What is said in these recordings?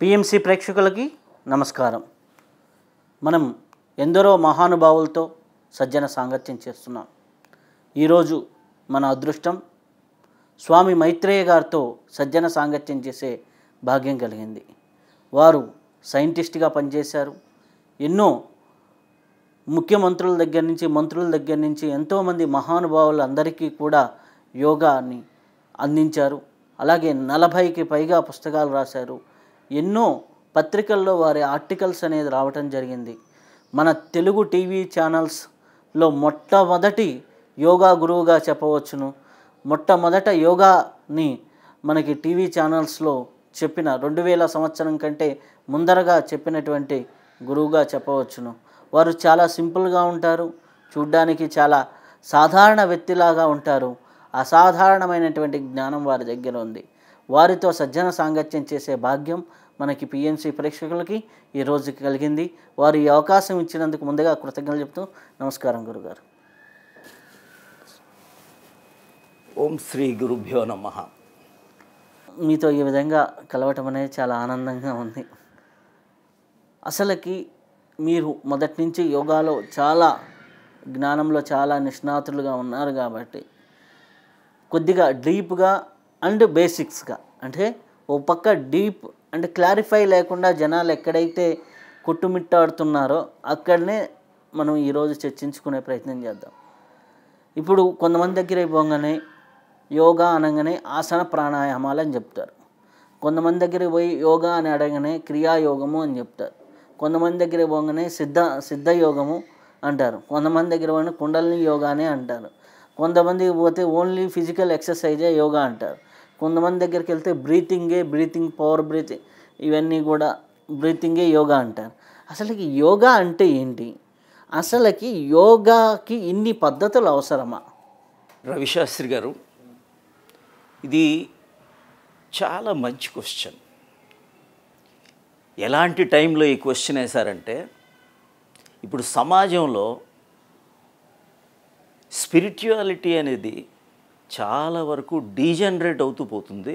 PMC ప్రేక్షకులకి నమస్కారం మనం ఎందరో మహానుభావులతో సజ్జన సాంగత్యం చేస్తున్నాం ఈరోజు మన అదృష్టం స్వామి మైత్రేయ గారితో సజ్జన సాంగత్యం చేసే భాగ్యం కలిగింది వారు సైంటిస్ట్గా పనిచేశారు ఎన్నో ముఖ్యమంత్రుల దగ్గర నుంచి మంత్రుల దగ్గర నుంచి ఎంతోమంది మహానుభావులందరికీ కూడా యోగాని అందించారు అలాగే నలభైకి పైగా పుస్తకాలు రాశారు ఎన్నో పత్రికల్లో వారి ఆర్టికల్స్ అనేది రావటం జరిగింది మన తెలుగు టీవీ ఛానల్స్లో మొట్టమొదటి యోగా గురువుగా చెప్పవచ్చును మొట్టమొదట యోగాని మనకి టీవీ ఛానల్స్లో చెప్పిన రెండు వేల సంవత్సరం కంటే ముందరగా చెప్పినటువంటి గురువుగా చెప్పవచ్చును వారు చాలా సింపుల్గా ఉంటారు చూడ్డానికి చాలా సాధారణ వ్యక్తిలాగా ఉంటారు అసాధారణమైనటువంటి జ్ఞానం వారి దగ్గర ఉంది వారితో సజ్జన సాంగత్యం చేసే భాగ్యం మనకి పిఎంసి ప్రేక్షకులకి ఈ రోజుకి కలిగింది వారు ఈ అవకాశం ఇచ్చినందుకు ముందుగా కృతజ్ఞతలు చెప్తూ నమస్కారం గురుగారు ఓం శ్రీ గురుభ్యో నమ మీతో ఈ విధంగా కలవటం అనేది చాలా ఆనందంగా ఉంది అసలుకి మీరు మొదటి నుంచి యోగాలో చాలా జ్ఞానంలో చాలా నిష్ణాతులుగా ఉన్నారు కాబట్టి కొద్దిగా డీప్గా అండ్ బేసిక్స్గా అంటే ఓ పక్క డీప్ అంటే క్లారిఫై లేకుండా జనాలు ఎక్కడైతే కొట్టుమిట్టాడుతున్నారో అక్కడనే మనం ఈరోజు చర్చించుకునే ప్రయత్నం చేద్దాం ఇప్పుడు కొంతమంది దగ్గర పోగానే యోగా అనగానే ఆసన ప్రాణాయామాలు అని చెప్తారు కొంతమంది దగ్గర పోయి యోగా అని అడగనే క్రియాయోగము అని చెప్తారు కొంతమంది దగ్గర పోగానే సిద్ధ సిద్ధ యోగము అంటారు కొంతమంది దగ్గర పోయిన కుండలిని యోగానే అంటారు కొంతమందికి పోతే ఓన్లీ ఫిజికల్ ఎక్సర్సైజే యోగా అంటారు కొంతమంది దగ్గరికి వెళ్తే బ్రీతింగే బ్రీతింగ్ పవర్ బ్రీతింగ్ ఇవన్నీ కూడా బ్రీతింగే యోగా అంటారు అసలుకి యోగా అంటే ఏంటి అసలుకి యోగాకి ఇన్ని పద్ధతులు అవసరమా రవిశాస్త్రి గారు ఇది చాలా మంచి క్వశ్చన్ ఎలాంటి టైంలో ఈ క్వశ్చన్ వేశారంటే ఇప్పుడు సమాజంలో స్పిరిచువాలిటీ అనేది చాలా వరకు డీజనరేట్ అవుతూ పోతుంది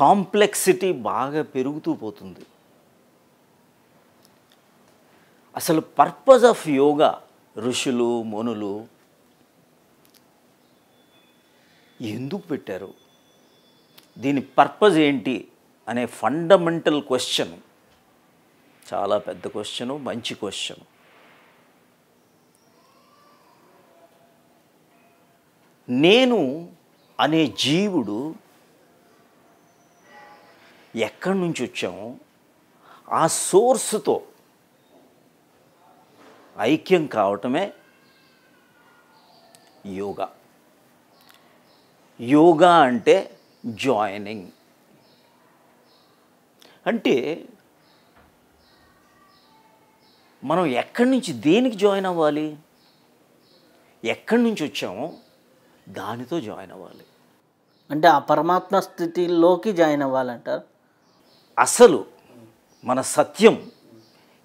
కాంప్లెక్సిటీ బాగా పెరుగుతూ పోతుంది అసలు పర్పస్ ఆఫ్ యోగా ఋషులు మునులు ఎందుకు పెట్టారు దీని పర్పస్ ఏంటి అనే ఫండమెంటల్ క్వశ్చన్ చాలా పెద్ద క్వశ్చను మంచి క్వశ్చను నేను అనే జీవుడు ఎక్కడి నుంచి వచ్చామో ఆ సోర్సుతో ఐక్యం కావటమే యోగా యోగా అంటే జాయినింగ్ అంటే మనం ఎక్కడి నుంచి దేనికి జాయిన్ అవ్వాలి ఎక్కడి నుంచి వచ్చామో దానితో జాయిన్ అవ్వాలి అంటే ఆ పరమాత్మ స్థితిలోకి జాయిన్ అవ్వాలంటారు అసలు మన సత్యం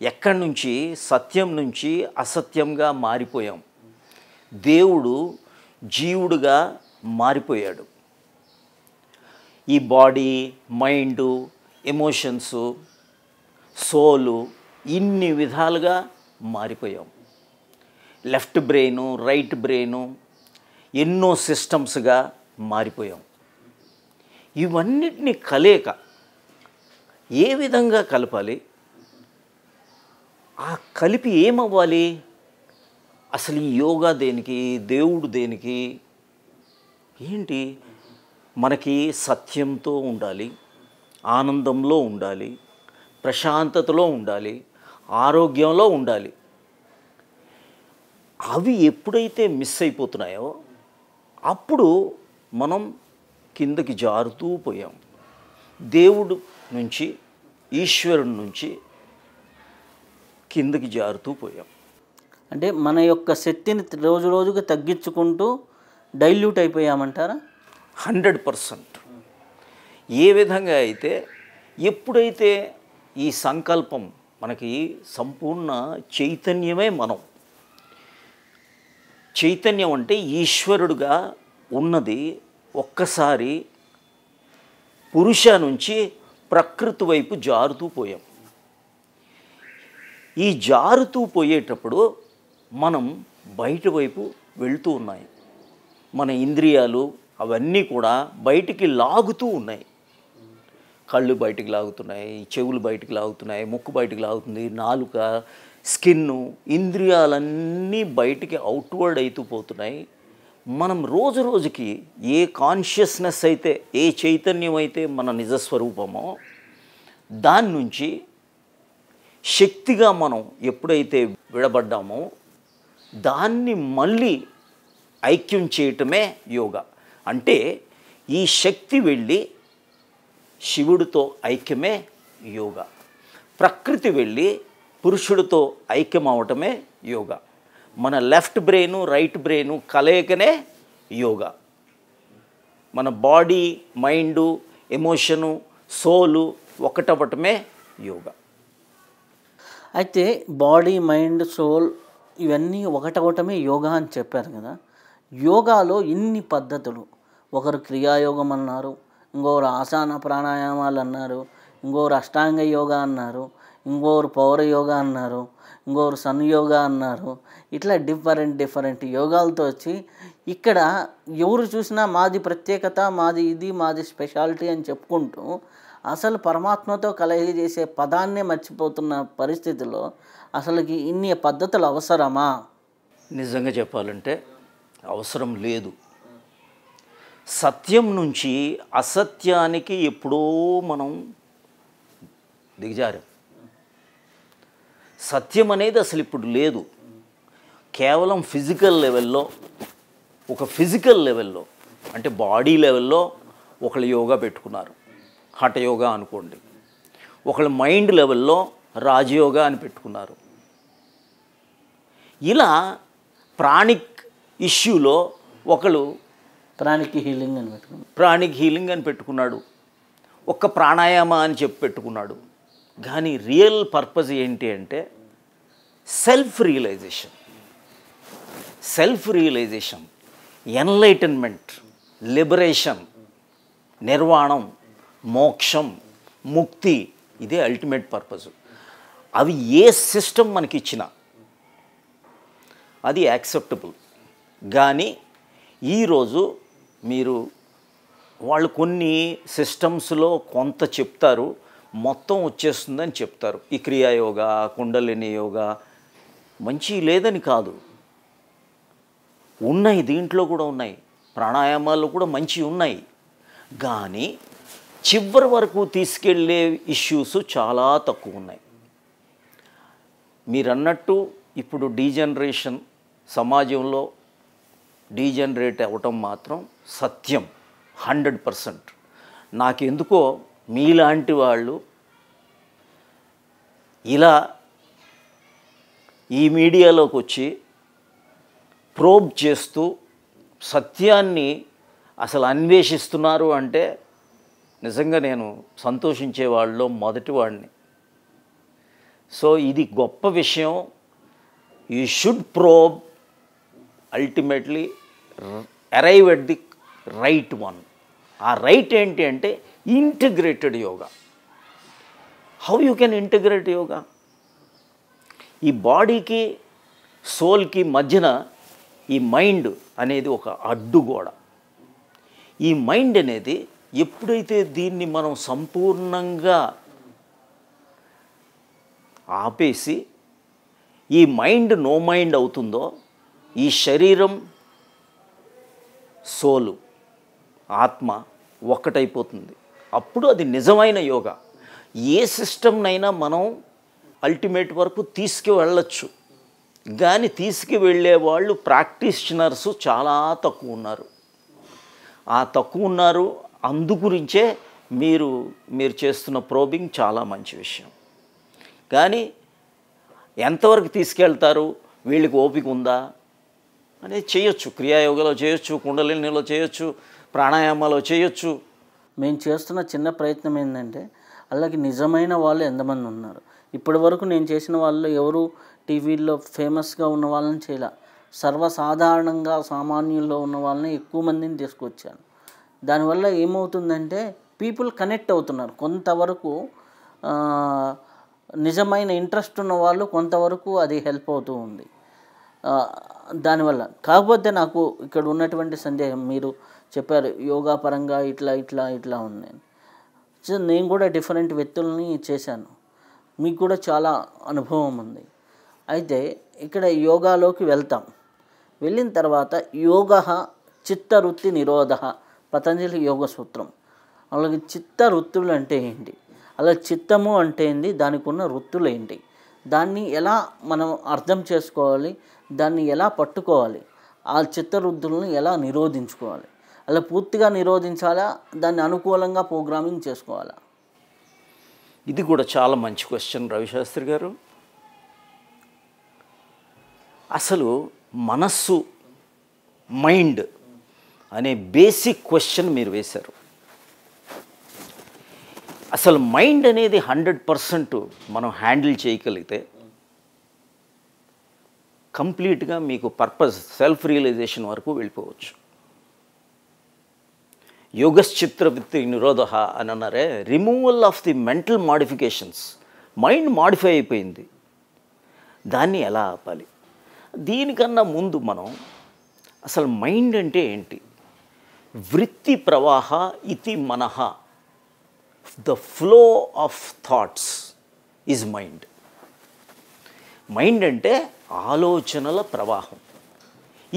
ఎక్కడి నుంచి సత్యం నుంచి అసత్యంగా మారిపోయాం దేవుడు జీవుడుగా మారిపోయాడు ఈ బాడీ మైండు ఎమోషన్స్ సోలు ఇన్ని విధాలుగా మారిపోయాం లెఫ్ట్ బ్రెయిను రైట్ బ్రెయిను ఎన్నో సిస్టమ్స్గా మారిపోయాం ఇవన్నిటిని కలేక ఏ విధంగా కలపాలి ఆ కలిపి ఏమవ్వాలి అసలు ఈ యోగా దేనికి దేవుడు దేనికి ఏంటి మనకి సత్యంతో ఉండాలి ఆనందంలో ఉండాలి ప్రశాంతతలో ఉండాలి ఆరోగ్యంలో ఉండాలి అవి ఎప్పుడైతే మిస్ అయిపోతున్నాయో అప్పుడు మనం కిందకి జారుతూ పోయాం దేవుడు నుంచి ఈశ్వరుడు నుంచి కిందకి జారుతూ పోయాం అంటే మన యొక్క శక్తిని రోజు రోజుకి తగ్గించుకుంటూ డైల్యూట్ అయిపోయామంటారా హండ్రెడ్ పర్సెంట్ ఏ విధంగా అయితే ఎప్పుడైతే ఈ సంకల్పం మనకి సంపూర్ణ చైతన్యమే మనం చైతన్యం అంటే ఈశ్వరుడుగా ఉన్నది ఒక్కసారి పురుష నుంచి ప్రకృతి వైపు జారుతూ పోయాం ఈ జారుతూ పోయేటప్పుడు మనం బయట వైపు వెళ్తూ ఉన్నాయి మన ఇంద్రియాలు అవన్నీ కూడా బయటికి లాగుతూ ఉన్నాయి కళ్ళు బయటికి లాగుతున్నాయి చెవులు బయటికి లాగుతున్నాయి ముక్కు బయటికి లాగుతుంది నాలుక స్కిన్ ఇంద్రియాలన్నీ బయటికి అవుట్వర్డ్ అవుతూ పోతున్నాయి మనం రోజు రోజుకి ఏ కాన్షియస్నెస్ అయితే ఏ చైతన్యం అయితే మన నిజస్వరూపమో దాని నుంచి శక్తిగా మనం ఎప్పుడైతే విడబడ్డామో దాన్ని మళ్ళీ ఐక్యం చేయటమే యోగా అంటే ఈ శక్తి వెళ్ళి శివుడితో ఐక్యమే యోగా ప్రకృతి వెళ్ళి పురుషుడితో ఐక్యం అవటమే యోగా మన లెఫ్ట్ బ్రెయిన్ రైట్ బ్రెయిన్ కలయికనే యోగా మన బాడీ మైండు ఎమోషను సోలు ఒకటవటమే యోగా అయితే బాడీ మైండ్ సోల్ ఇవన్నీ ఒకటవటమే యోగా అని చెప్పారు కదా యోగాలో ఇన్ని పద్ధతులు ఒకరు క్రియాయోగం అన్నారు ఇంకొకరు ఆసన ప్రాణాయామాలు అన్నారు ఇంకొకరు అష్టాంగ యోగా అన్నారు ఇంకొకరు పౌర యోగా అన్నారు ఇంకొకరు సన్ యోగా అన్నారు ఇట్లా డిఫరెంట్ డిఫరెంట్ యోగాలతో వచ్చి ఇక్కడ ఎవరు చూసినా మాది ప్రత్యేకత మాది ఇది మాది స్పెషాలిటీ అని చెప్పుకుంటూ అసలు పరమాత్మతో కలహి చేసే పదాన్నే మర్చిపోతున్న పరిస్థితిలో అసలుకి ఇన్ని పద్ధతులు అవసరమా నిజంగా చెప్పాలంటే అవసరం లేదు సత్యం నుంచి అసత్యానికి ఎప్పుడో మనం దిగజారాం సత్యం అనేది అసలు ఇప్పుడు లేదు కేవలం ఫిజికల్ లెవెల్లో ఒక ఫిజికల్ లెవెల్లో అంటే బాడీ లెవెల్లో ఒకళ్ళు యోగా పెట్టుకున్నారు హఠయోగా అనుకోండి ఒకళ్ళు మైండ్ లెవెల్లో రాజయోగా అని పెట్టుకున్నారు ఇలా ప్రాణిక్ ఇష్యూలో ఒకళ్ళు ప్రాణిక్ హీలింగ్ అని పెట్టుకున్నాడు ప్రాణిక్ హీలింగ్ అని పెట్టుకున్నాడు ఒక్క ప్రాణాయామ అని చెప్పి పెట్టుకున్నాడు కానీ రియల్ పర్పస్ ఏంటి అంటే self realization self realization enlightenment liberation నిర్వాణం మోక్షం ముక్తి ఇదే అల్టిమేట్ పర్పస్ అవి ఏ సిస్టమ్ మనకి ఇచ్చినా అది యాక్సెప్టబుల్ కానీ ఈరోజు మీరు వాళ్ళు కొన్ని సిస్టమ్స్లో కొంత చెప్తారు మొత్తం వచ్చేస్తుందని చెప్తారు ఈ క్రియాయోగ కుండలిని యోగ మంచి లేదని కాదు ఉన్నాయి దీంట్లో కూడా ఉన్నాయి ప్రాణాయామాలు కూడా మంచి ఉన్నాయి కానీ చివరి వరకు తీసుకెళ్ళే ఇష్యూస్ చాలా తక్కువ ఉన్నాయి మీరన్నట్టు ఇప్పుడు డీజనరేషన్ సమాజంలో డీజనరేట్ అవ్వటం మాత్రం సత్యం హండ్రెడ్ పర్సెంట్ నాకెందుకో మీలాంటి వాళ్ళు ఇలా ఈ మీడియాలోకి వచ్చి ప్రోబ్ చేస్తూ సత్యాన్ని అసలు అన్వేషిస్తున్నారు అంటే నిజంగా నేను సంతోషించే వాళ్ళలో మొదటివాడిని సో ఇది గొప్ప విషయం you should probe ultimately arrive at the right one ఆ రైట్ ఏంటి అంటే integrated yoga how you can integrate yoga ఈ బాడీకి సోల్కి మధ్యన ఈ మైండ్ అనేది ఒక అడ్డుగోడ ఈ మైండ్ అనేది ఎప్పుడైతే దీన్ని మనం సంపూర్ణంగా ఆపేసి ఈ మైండ్ నో మైండ్ అవుతుందో ఈ శరీరం సోలు ఆత్మ ఒక్కటైపోతుంది అప్పుడు అది నిజమైన యోగా ఏ సిస్టమ్నైనా మనం అల్టిమేట్ వరకు తీసుకువెళ్ళచ్చు కానీ తీసుకువెళ్ళే వాళ్ళు ప్రాక్టీషనర్స్ చాలా తక్కువ ఉన్నారు ఆ తక్కువ ఉన్నారు అందుగురించే మీరు మీరు చేస్తున్న ప్రోబింగ్ చాలా మంచి విషయం కానీ ఎంతవరకు తీసుకెళ్తారు వీళ్ళకి ఓపిక ఉందా అనేది చేయొచ్చు క్రియాయోగలో చేయొచ్చు కుండలినిలో చేయొచ్చు ప్రాణాయామాలో చేయొచ్చు మేము చేస్తున్న చిన్న ప్రయత్నం ఏంటంటే అలాగే నిజమైన వాళ్ళు ఎంతమంది ఉన్నారు ఇప్పటి వరకు నేను చేసిన వాళ్ళు ఎవరు టీవీల్లో ఫేమస్గా ఉన్న వాళ్ళని చేయలే సర్వసాధారణంగా సామాన్యుల్లో ఉన్న వాళ్ళని ఎక్కువ మందిని తీసుకొచ్చాను దానివల్ల ఏమవుతుందంటే పీపుల్ కనెక్ట్ అవుతున్నారు కొంతవరకు నిజమైన ఇంట్రెస్ట్ ఉన్న వాళ్ళు కొంతవరకు అది హెల్ప్ అవుతూ ఉంది దానివల్ల కాకపోతే నాకు ఇక్కడ ఉన్నటువంటి సందేహం మీరు చెప్పారు యోగా పరంగా ఇట్లా ఇట్లా ఇట్లా ఉంది సో నేను కూడా డిఫరెంట్ వ్యక్తుల్ని చేశాను మీకు కూడా చాలా అనుభవం ఉంది అయితే ఇక్కడ యోగాలోకి వెళ్తాం వెళ్ళిన తర్వాత యోగ చిత్తవృత్తి నిరోధ పతంజలి యోగ సూత్రం అలాగే చిత్త వృత్తులు అంటే ఏంటి అలా చిత్తము అంటే ఏంటి దానికి ఉన్న వృత్తులు ఏంటి దాన్ని ఎలా మనం అర్థం చేసుకోవాలి దాన్ని ఎలా పట్టుకోవాలి ఆ చిత్తవృద్ధులను ఎలా నిరోధించుకోవాలి అలా పూర్తిగా నిరోధించాలా దాన్ని అనుకూలంగా ప్రోగ్రామింగ్ చేసుకోవాలా ఇది కూడా చాలా మంచి క్వశ్చన్ రవిశాస్త్రి గారు అసలు మనస్సు మైండ్ అనే బేసిక్ క్వశ్చన్ మీరు వేశారు అసలు మైండ్ అనేది హండ్రెడ్ పర్సెంట్ మనం హ్యాండిల్ చేయగలిగితే కంప్లీట్గా మీకు పర్పస్ సెల్ఫ్ రియలైజేషన్ వరకు వెళ్ళిపోవచ్చు యోగశ్చిత్రవృత్తి నిరోధ అని అన్నారే removal of the mental modifications mind modify అయిపోయింది దాన్ని ఎలా ఆపాలి దీనికన్నా ముందు మనం అసలు మైండ్ అంటే ఏంటి వృత్తి ప్రవాహ ఇతి మనహ the flow of thoughts is mind mind అంటే ఆలోచనల ప్రవాహం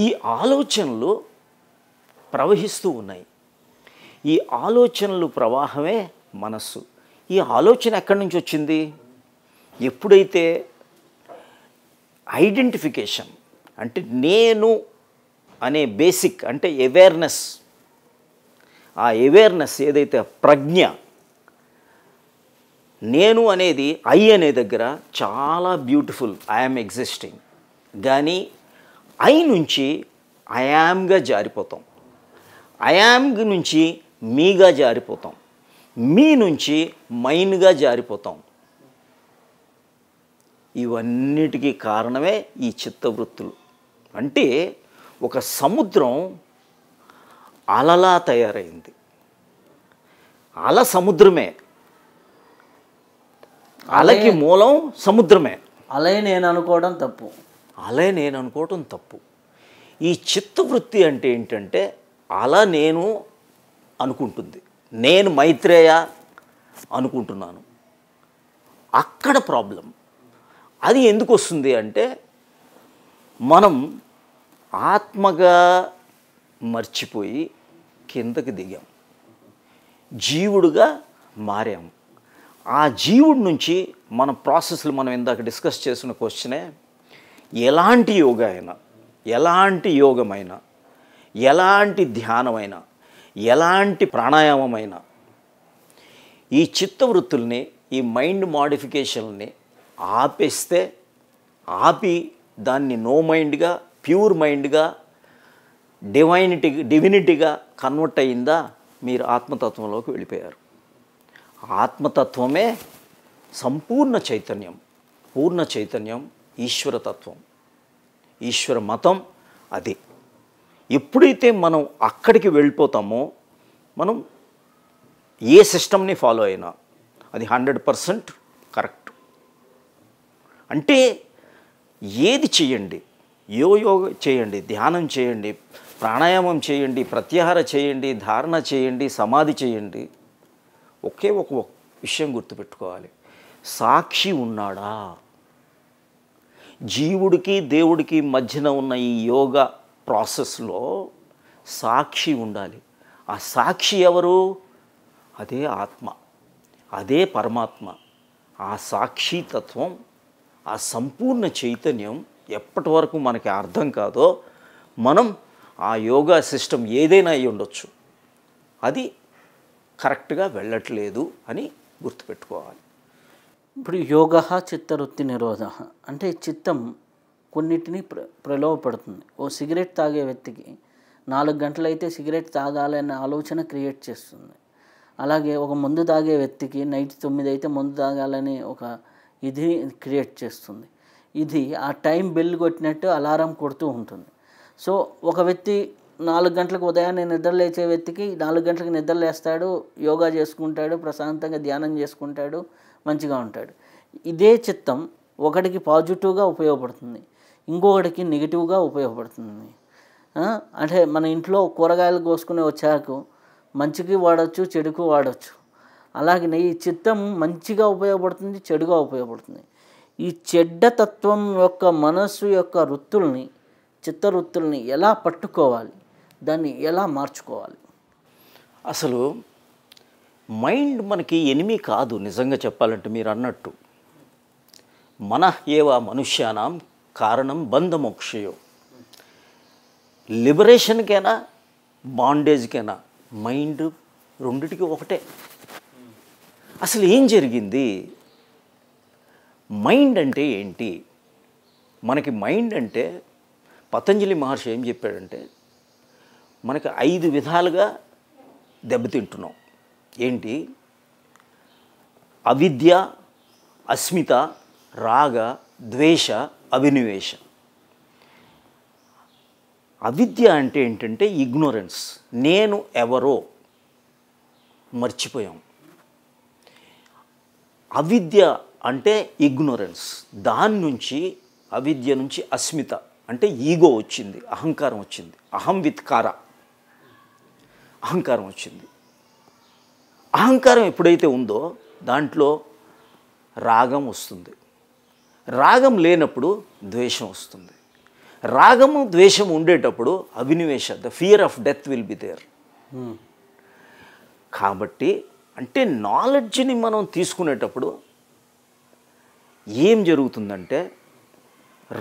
ఈ ఆలోచనలు ప్రవహిస్తూ ఉన్నాయి ఈ ఆలోచనలు ప్రవాహమే మనస్సు ఈ ఆలోచన ఎక్కడి నుంచి వచ్చింది ఎప్పుడైతే ఐడెంటిఫికేషన్ అంటే నేను అనే బేసిక్ అంటే అవేర్నెస్ ఆ అవేర్నెస్ ఏదైతే ప్రజ్ఞ నేను అనేది ఐ అనే దగ్గర చాలా బ్యూటిఫుల్ ఐఎమ్ ఎగ్జిస్టింగ్ కానీ ఐ నుంచి ఐయామ్గా జారిపోతాం ఐయామ్ నుంచి మీగా జారిపోతాం మీ నుంచి మైన్గా జారిపోతాం ఇవన్నిటికీ కారణమే ఈ చిత్తవృత్తులు అంటే ఒక సముద్రం అలలా తయారైంది అల సముద్రమే అలకి మూలం సముద్రమే అలయ నేను అనుకోవడం తప్పు అలయ నేను అనుకోవడం తప్పు ఈ చిత్తవృత్తి అంటే ఏంటంటే అల నేను అనుకుంటుంది నేను మైత్రేయ అనుకుంటున్నాను అక్కడ ప్రాబ్లం అది ఎందుకు వస్తుంది అంటే మనం ఆత్మగా మర్చిపోయి కిందకి దిగాం జీవుడుగా మారాము ఆ జీవుడి నుంచి మన ప్రాసెస్లు మనం ఇందాక డిస్కస్ చేసిన క్వశ్చనే ఎలాంటి యోగా అయినా ఎలాంటి యోగమైనా ఎలాంటి ధ్యానమైనా ఎలాంటి ప్రాణాయామమైనా ఈ చిత్తవృత్తుల్ని ఈ మైండ్ మాడిఫికేషన్ని ఆపేస్తే ఆపి దాన్ని నో మైండ్గా ప్యూర్ మైండ్గా డివైనిటీ డివినిటీగా కన్వర్ట్ అయిందా మీరు ఆత్మతత్వంలోకి వెళ్ళిపోయారు ఆత్మతత్వమే సంపూర్ణ చైతన్యం పూర్ణ చైతన్యం ఈశ్వరతత్వం ఈశ్వర మతం అది ఎప్పుడైతే మనం అక్కడికి వెళ్ళిపోతామో మనం ఏ సిస్టమ్ని ఫాలో అయినా అది హండ్రెడ్ పర్సెంట్ కరెక్ట్ అంటే ఏది చేయండి యో యోగ చేయండి ధ్యానం చేయండి ప్రాణాయామం చేయండి ప్రత్యాహార చేయండి ధారణ చేయండి సమాధి చేయండి ఒకే ఒక విషయం గుర్తుపెట్టుకోవాలి సాక్షి ఉన్నాడా జీవుడికి దేవుడికి మధ్యన ఉన్న ఈ యోగ ప్రాసెస్లో సాక్షి ఉండాలి ఆ సాక్షి ఎవరు అదే ఆత్మ అదే పరమాత్మ ఆ సాక్షితత్వం ఆ సంపూర్ణ చైతన్యం ఎప్పటి వరకు మనకి అర్థం కాదో మనం ఆ యోగా సిస్టమ్ ఏదైనా అయి ఉండొచ్చు అది కరెక్ట్గా వెళ్ళట్లేదు అని గుర్తుపెట్టుకోవాలి ఇప్పుడు యోగ చిత్తవృత్తి నిరోధ అంటే చిత్తం కొన్నిటిని ప్ర ప్రలోభపడుతుంది ఓ సిగరెట్ తాగే వ్యక్తికి నాలుగు గంటలైతే సిగరెట్ తాగాలనే ఆలోచన క్రియేట్ చేస్తుంది అలాగే ఒక మందు తాగే వ్యక్తికి నైట్ తొమ్మిది అయితే మందు తాగాలని ఒక ఇది క్రియేట్ చేస్తుంది ఇది ఆ టైం బెల్ కొట్టినట్టు అలారం కొడుతూ ఉంటుంది సో ఒక వ్యక్తి నాలుగు గంటలకు ఉదయాన్నే నిద్రలేచే వ్యక్తికి నాలుగు గంటలకు నిద్రలేస్తాడు యోగా చేసుకుంటాడు ప్రశాంతంగా ధ్యానం చేసుకుంటాడు మంచిగా ఉంటాడు ఇదే చిత్తం ఒకటికి పాజిటివ్గా ఉపయోగపడుతుంది ఇంకొకటికి నెగిటివ్గా ఉపయోగపడుతుంది అంటే మన ఇంట్లో కూరగాయలు కోసుకునే వచ్చాక మంచికి వాడచ్చు చెడుకు వాడచ్చు అలాగే ఈ చిత్తం మంచిగా ఉపయోగపడుతుంది చెడుగా ఉపయోగపడుతుంది ఈ చెడ్డ తత్వం యొక్క మనస్సు యొక్క వృత్తుల్ని చిత్త వృత్తుల్ని ఎలా పట్టుకోవాలి దాన్ని ఎలా మార్చుకోవాలి అసలు మైండ్ మనకి ఎనిమి కాదు నిజంగా చెప్పాలంటే మీరు అన్నట్టు మన ఏవ మనుష్యానాం కారణం బంధమోక్షయో లిబరేషన్కైనా బాండేజ్కైనా మైండ్ రెండిటికి ఒకటే అసలు ఏం జరిగింది మైండ్ అంటే ఏంటి మనకి మైండ్ అంటే పతంజలి మహర్షి ఏం చెప్పాడంటే మనకి ఐదు విధాలుగా దెబ్బతింటున్నాం ఏంటి అవిద్య అస్మిత రాగ ద్వేష అవినివేశం అవిద్య అంటే ఏంటంటే ఇగ్నోరెన్స్ నేను ఎవరో మర్చిపోయాం అవిద్య అంటే ఇగ్నోరెన్స్ దాని నుంచి అవిద్య నుంచి అస్మిత అంటే ఈగో వచ్చింది అహంకారం వచ్చింది అహం విత్కార అహంకారం వచ్చింది అహంకారం ఎప్పుడైతే ఉందో దాంట్లో రాగం వస్తుంది రాగం లేనప్పుడు ద్వేషం వస్తుంది రాగము ద్వేషం ఉండేటప్పుడు అభినవేశ the fear of death will be there కాబట్టి అంటే నాలెడ్జ్ని మనం తీసుకునేటప్పుడు ఏం జరుగుతుందంటే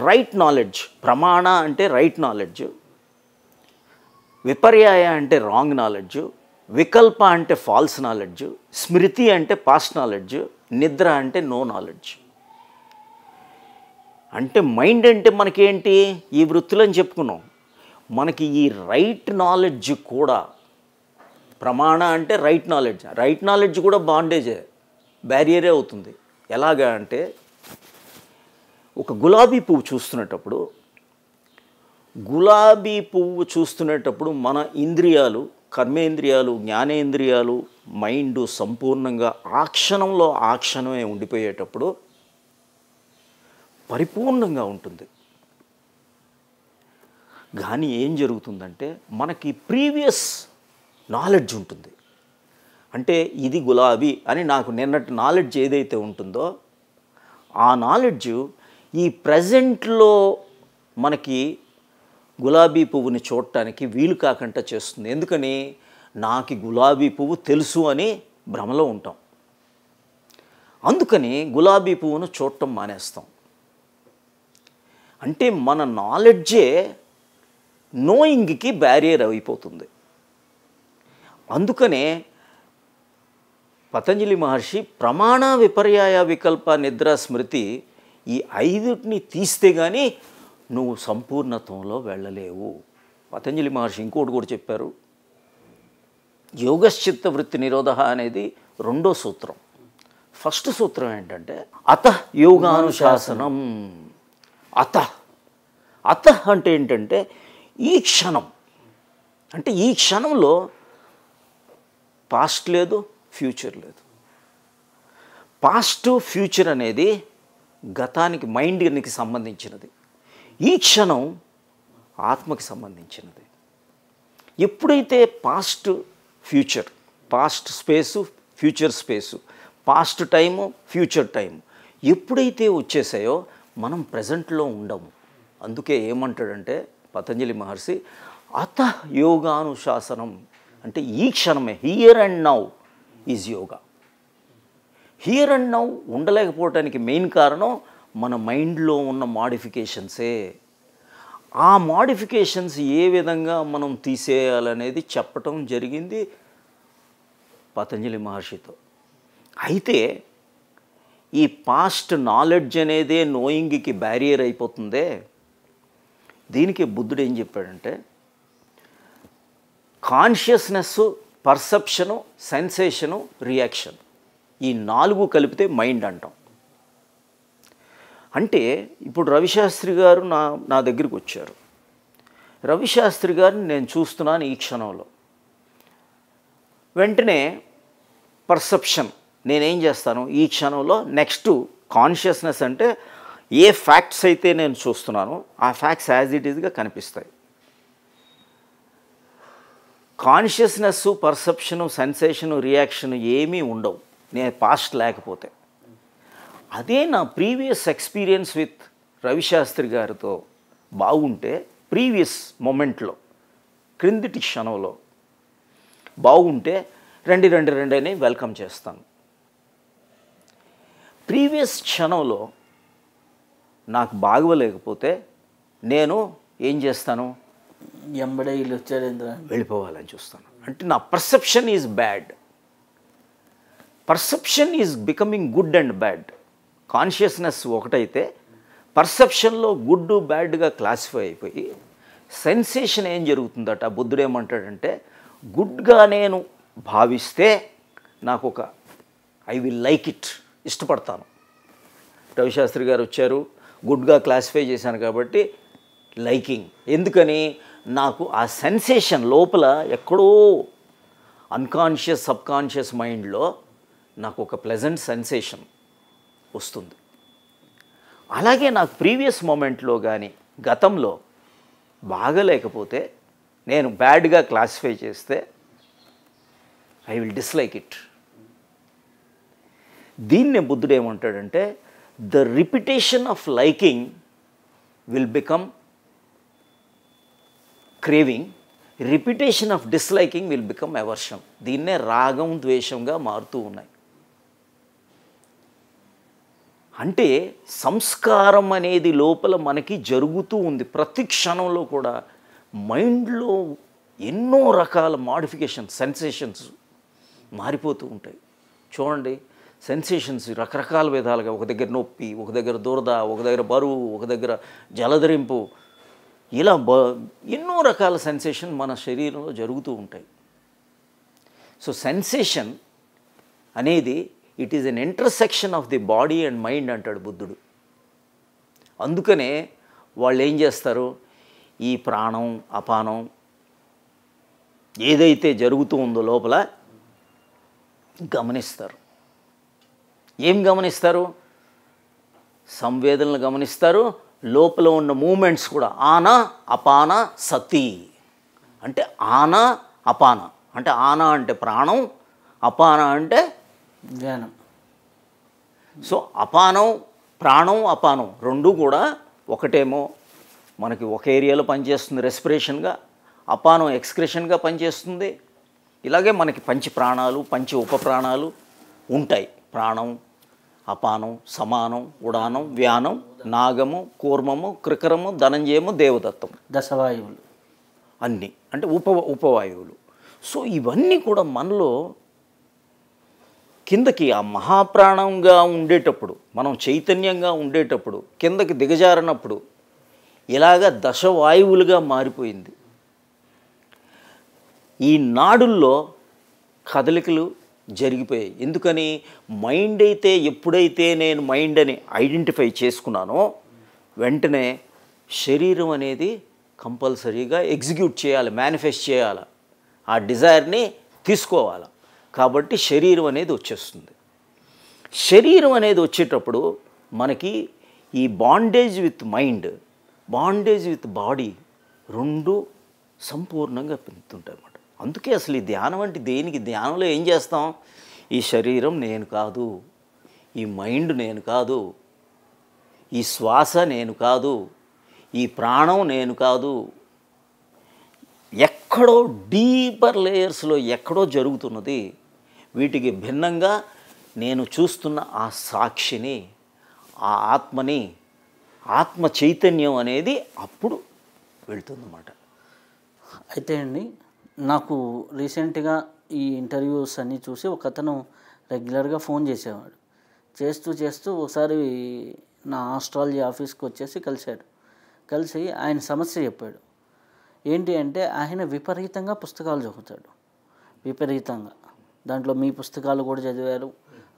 రైట్ నాలెడ్జ్ ప్రమాణ అంటే రైట్ నాలెడ్జ్ విపర్యాయ అంటే రాంగ్ నాలెడ్జ్ వికల్ప అంటే ఫాల్స్ నాలెడ్జ్ స్మృతి అంటే పాస్ట్ నాలెడ్జ్ నిద్ర అంటే నో నాలెడ్జ్ అంటే మైండ్ అంటే మనకేంటి ఈ వృత్తులని చెప్పుకున్నాం మనకి ఈ రైట్ నాలెడ్జ్ కూడా ప్రమాణ అంటే రైట్ నాలెడ్జ్ రైట్ నాలెడ్జ్ కూడా బాండేజే బ్యారియరే అవుతుంది ఎలాగా అంటే ఒక గులాబీ పువ్వు చూస్తున్నప్పుడు గులాబీ పువ్వు చూస్తునేటప్పుడు మన ఇంద్రియాలు కర్మేంద్రియాలు జ్ఞానేంద్రియాలు మైండ్ సంపూర్ణంగా ఆక్షణంలో ఆక్షణమే ఉండిపోయేటప్పుడు పరిపూర్ణంగా ఉంటుంది కానీ ఏం జరుగుతుందంటే మనకి ప్రీవియస్ నాలెడ్జ్ ఉంటుంది అంటే ఇది గులాబీ అని నాకు నిన్నటి నాలెడ్జ్ ఏదైతే ఉంటుందో ఆ నాలెడ్జ్ ఈ ప్రజెంట్లో మనకి గులాబీ పువ్వుని చూడటానికి వీలు కాకుండా చేస్తుంది ఎందుకని నాకు గులాబీ పువ్వు తెలుసు అని భ్రమలో ఉంటాం అందుకని గులాబీ పువ్వును చూడటం మానేస్తాం అంటే మన నాలెడ్జే నోయింగ్కి బ్యారియర్ అయిపోతుంది అందుకనే పతంజలి మహర్షి ప్రమాణ విపర్యాయ వికల్ప నిద్ర స్మృతి ఈ ఐదుటిని తీస్తే కానీ నువ్వు సంపూర్ణత్వంలో వెళ్ళలేవు పతంజలి మహర్షి ఇంకోటి కూడా చెప్పారు యోగశ్చిత్త వృత్తి నిరోధ అనేది రెండో సూత్రం ఫస్ట్ సూత్రం ఏంటంటే అత యోగానుశాసనం అత అత అంటే ఏంటంటే ఈ క్షణం అంటే ఈ క్షణంలో పాస్ట్ లేదు ఫ్యూచర్ లేదు పాస్ట్ ఫ్యూచర్ అనేది గతానికి మైండ్కి సంబంధించినది ఈ క్షణం ఆత్మకి సంబంధించినది ఎప్పుడైతే past future past space future space past time future time ఎప్పుడైతే వచ్చేసాయో మనం ప్రజెంట్లో ఉండము అందుకే ఏమంటాడంటే పతంజలి మహర్షి అత యోగానుశాసనం అంటే ఈ క్షణమే here and now is yoga here and now ఉండలేకపోవటానికి మెయిన్ కారణం మన మైండ్లో ఉన్న మాడిఫికేషన్సే ఆ మాడిఫికేషన్స్ ఏ విధంగా మనం తీసేయాలనేది చెప్పటం జరిగింది పతంజలి మహర్షితో అయితే ఈ పాస్ట్ నాలెడ్జ్ అనేదే నోయింగ్కి బ్యారియర్ అయిపోతుందే దీనికి బుద్ధుడు ఏం చెప్పాడంటే కాన్షియస్నెస్ పర్సెప్షను సెన్సేషను రియాక్షన్ ఈ నాలుగు కలిపితే మైండ్ అంటాం అంటే ఇప్పుడు రవిశాస్త్రి గారు నా నా దగ్గరికి వచ్చారు రవిశాస్త్రి గారిని నేను చూస్తున్నాను ఈ క్షణంలో వెంటనే పర్సెప్షన్ నేనేం చేస్తాను ఈ క్షణంలో నెక్స్ట్ కాన్షియస్నెస్ అంటే ఏ ఫ్యాక్ట్స్ అయితే నేను చూస్తున్నానో ఆ ఫ్యాక్ట్స్ యాజ్ ఇట్ ఈజ్గా కనిపిస్తాయి కాన్షియస్నెస్ పర్సెప్షను సెన్సేషను రియాక్షన్ ఏమీ ఉండవు నేను పాస్ట్ లేకపోతే అదే నా ప్రీవియస్ ఎక్స్పీరియన్స్ విత్ రవిశాస్త్రి గారితో బాగుంటే ప్రీవియస్ మూమెంట్లో క్రిందిటి క్షణంలో బాగుంటే రెండు రెండు రెండు అని వెల్కమ్ చేస్తాను ప్రీవియస్ క్షణంలో నాకు బాగలేకపోతే నేను ఏం చేస్తాను ఎంబడే వచ్చాడు వెళ్ళిపోవాలని చూస్తాను అంటే నా perception is bad perception is becoming good and bad consciousness ఒకటైతే పర్సెప్షన్లో గుడ్ బ్యాడ్గా క్లాసిఫై అయిపోయి సెన్సేషన్ ఏం జరుగుతుందట బుద్ధుడు ఏమంటాడంటే గుడ్గా నేను భావిస్తే నాకు ఒక ఐ విల్ లైక్ ఇట్ ఇష్టపడతాను రవిశాస్త్రి గారు వచ్చారు గుడ్గా క్లాసిఫై చేశాను కాబట్టి లైకింగ్ ఎందుకని నాకు ఆ సెన్సేషన్ లోపల ఎక్కడో అన్కాన్షియస్ సబ్కాన్షియస్ మైండ్లో నాకు ఒక ప్లెజెంట్ సెన్సేషన్ వస్తుంది అలాగే నాకు ప్రీవియస్ మూమెంట్లో కానీ గతంలో బాగలేకపోతే నేను బ్యాడ్గా క్లాసిఫై చేస్తే ఐ విల్ డిస్లైక్ ఇట్ దీన్నే బుద్ధుడు ఏమంటాడంటే the repetition of liking will become craving repetition of disliking will become aversion దీన్నే రాగం ద్వేషంగా మారుతూ ఉన్నాయి అంటే సంస్కారం అనేది లోపల మనకి జరుగుతూ ఉంది ప్రతి క్షణంలో కూడా మైండ్లో ఎన్నో రకాల మాడిఫికేషన్ సెన్సేషన్స్ మారిపోతూ ఉంటాయి చూడండి సెన్సేషన్స్ రకరకాల విధాలుగా ఒక దగ్గర నొప్పి ఒక దగ్గర దురద ఒక దగ్గర బరువు ఒక దగ్గర జలధరింపు ఇలా బ ఎన్నో రకాల సెన్సేషన్ మన శరీరంలో జరుగుతూ ఉంటాయి సో సెన్సేషన్ అనేది it is an intersection of the body and mind అంటాడు బుద్ధుడు అందుకనే వాళ్ళు ఏం చేస్తారు ఈ ప్రాణం అపానం ఏదైతే జరుగుతూ ఉందో లోపల గమనిస్తారు ఏం గమనిస్తారు సంవేదనలు గమనిస్తారు లోపల ఉన్న మూమెంట్స్ కూడా ఆన అపాన సతీ అంటే ఆన అపాన అంటే ఆన అంటే ప్రాణం అపాన అంటే జ్ఞానం సో అపానం ప్రాణం అపానం రెండు కూడా ఒకటేమో మనకి ఒక ఏరియాలో పనిచేస్తుంది రెస్పిరేషన్గా అపానం ఎక్స్క్రేషన్గా పనిచేస్తుంది ఇలాగే మనకి పంచి ప్రాణాలు పంచి ఉప ప్రాణాలు ఉంటాయి ప్రాణం అపానం సమానం ఉడానం వ్యానం నాగము కూర్మము కృకరము ధనంజయము దేవదత్తం దశవాయువులు అన్నీ అంటే ఉప ఉపవాయువులు సో ఇవన్నీ కూడా మనలో కిందకి ఆ మహాప్రాణంగా ఉండేటప్పుడు మనం చైతన్యంగా ఉండేటప్పుడు కిందకి దిగజారినప్పుడు ఇలాగ దశవాయువులుగా మారిపోయింది ఈ నాడుల్లో కదలికలు జరిగిపోయాయి ఎందుకని మైండ్ అయితే ఎప్పుడైతే నేను మైండ్ అని ఐడెంటిఫై చేసుకున్నానో వెంటనే శరీరం అనేది కంపల్సరీగా ఎగ్జిక్యూట్ చేయాలి మేనిఫెస్ట్ చేయాలి ఆ డిజైర్ని తీసుకోవాలి కాబట్టి శరీరం అనేది వచ్చేస్తుంది శరీరం అనేది వచ్చేటప్పుడు మనకి ఈ bondage with mind bondage with body రెండు సంపూర్ణంగా పెంచుతుంటాయి అందుకే అసలు ఈ ధ్యానం అంటే దేనికి ధ్యానంలో ఏం చేస్తాం ఈ శరీరం నేను కాదు ఈ మైండ్ నేను కాదు ఈ శ్వాస నేను కాదు ఈ ప్రాణం నేను కాదు ఎక్కడో డీపర్ లేయర్స్లో ఎక్కడో జరుగుతున్నది వీటికి భిన్నంగా నేను చూస్తున్న ఆ సాక్షిని ఆ ఆత్మని ఆత్మ చైతన్యం అనేది అప్పుడు వెళ్తుందన్నమాట అయితే అండి నాకు రీసెంట్గా ఈ ఇంటర్వ్యూస్ అన్నీ చూసి ఒక అతను రెగ్యులర్గా ఫోన్ చేసేవాడు చేస్తూ చేస్తూ ఒకసారి నా ఆస్ట్రాలజీ ఆఫీస్కి వచ్చేసి కలిశాడు కలిసి ఆయన సమస్య చెప్పాడు ఏంటి అంటే ఆయన విపరీతంగా పుస్తకాలు చదువుతాడు విపరీతంగా దాంట్లో మీ పుస్తకాలు కూడా చదివారు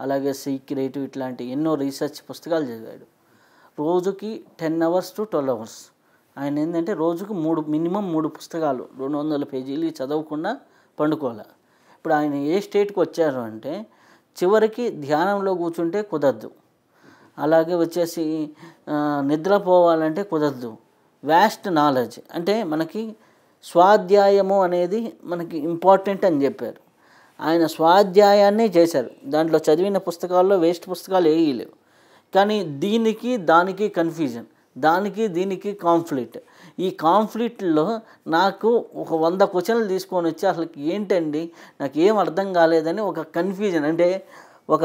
అలాగే సీక్రెట్ ఇట్లాంటి ఎన్నో రీసెర్చ్ పుస్తకాలు చదివాడు రోజుకి ten hours to twelve hours ఆయన ఏంటంటే రోజుకు మూడు మినిమం మూడు పుస్తకాలు రెండు వందల పేజీలు చదవకుండా పండుకోవాలి ఇప్పుడు ఆయన ఏ స్టేట్కి వచ్చారు అంటే చివరికి ధ్యానంలో కూర్చుంటే కుదరదు అలాగే వచ్చేసి నిద్రపోవాలంటే కుదరదు వ్యాస్ట్ నాలెడ్జ్ అంటే మనకి స్వాధ్యాయము అనేది మనకి ఇంపార్టెంట్ అని చెప్పారు ఆయన స్వాధ్యాయాన్నే చేశారు దాంట్లో చదివిన పుస్తకాల్లో వేస్ట్ పుస్తకాలు ఏవి లేవు కానీ దీనికి దానికి కన్ఫ్యూజన్ దానికి దీనికి కాన్ఫ్లిక్ట్ ఈ కాన్ఫ్లిక్ట్లో నాకు ఒక వంద క్వశ్చన్లు తీసుకొని వచ్చి అసలు ఏంటండి నాకు ఏం అర్థం కాలేదని ఒక కన్ఫ్యూజన్ అంటే ఒక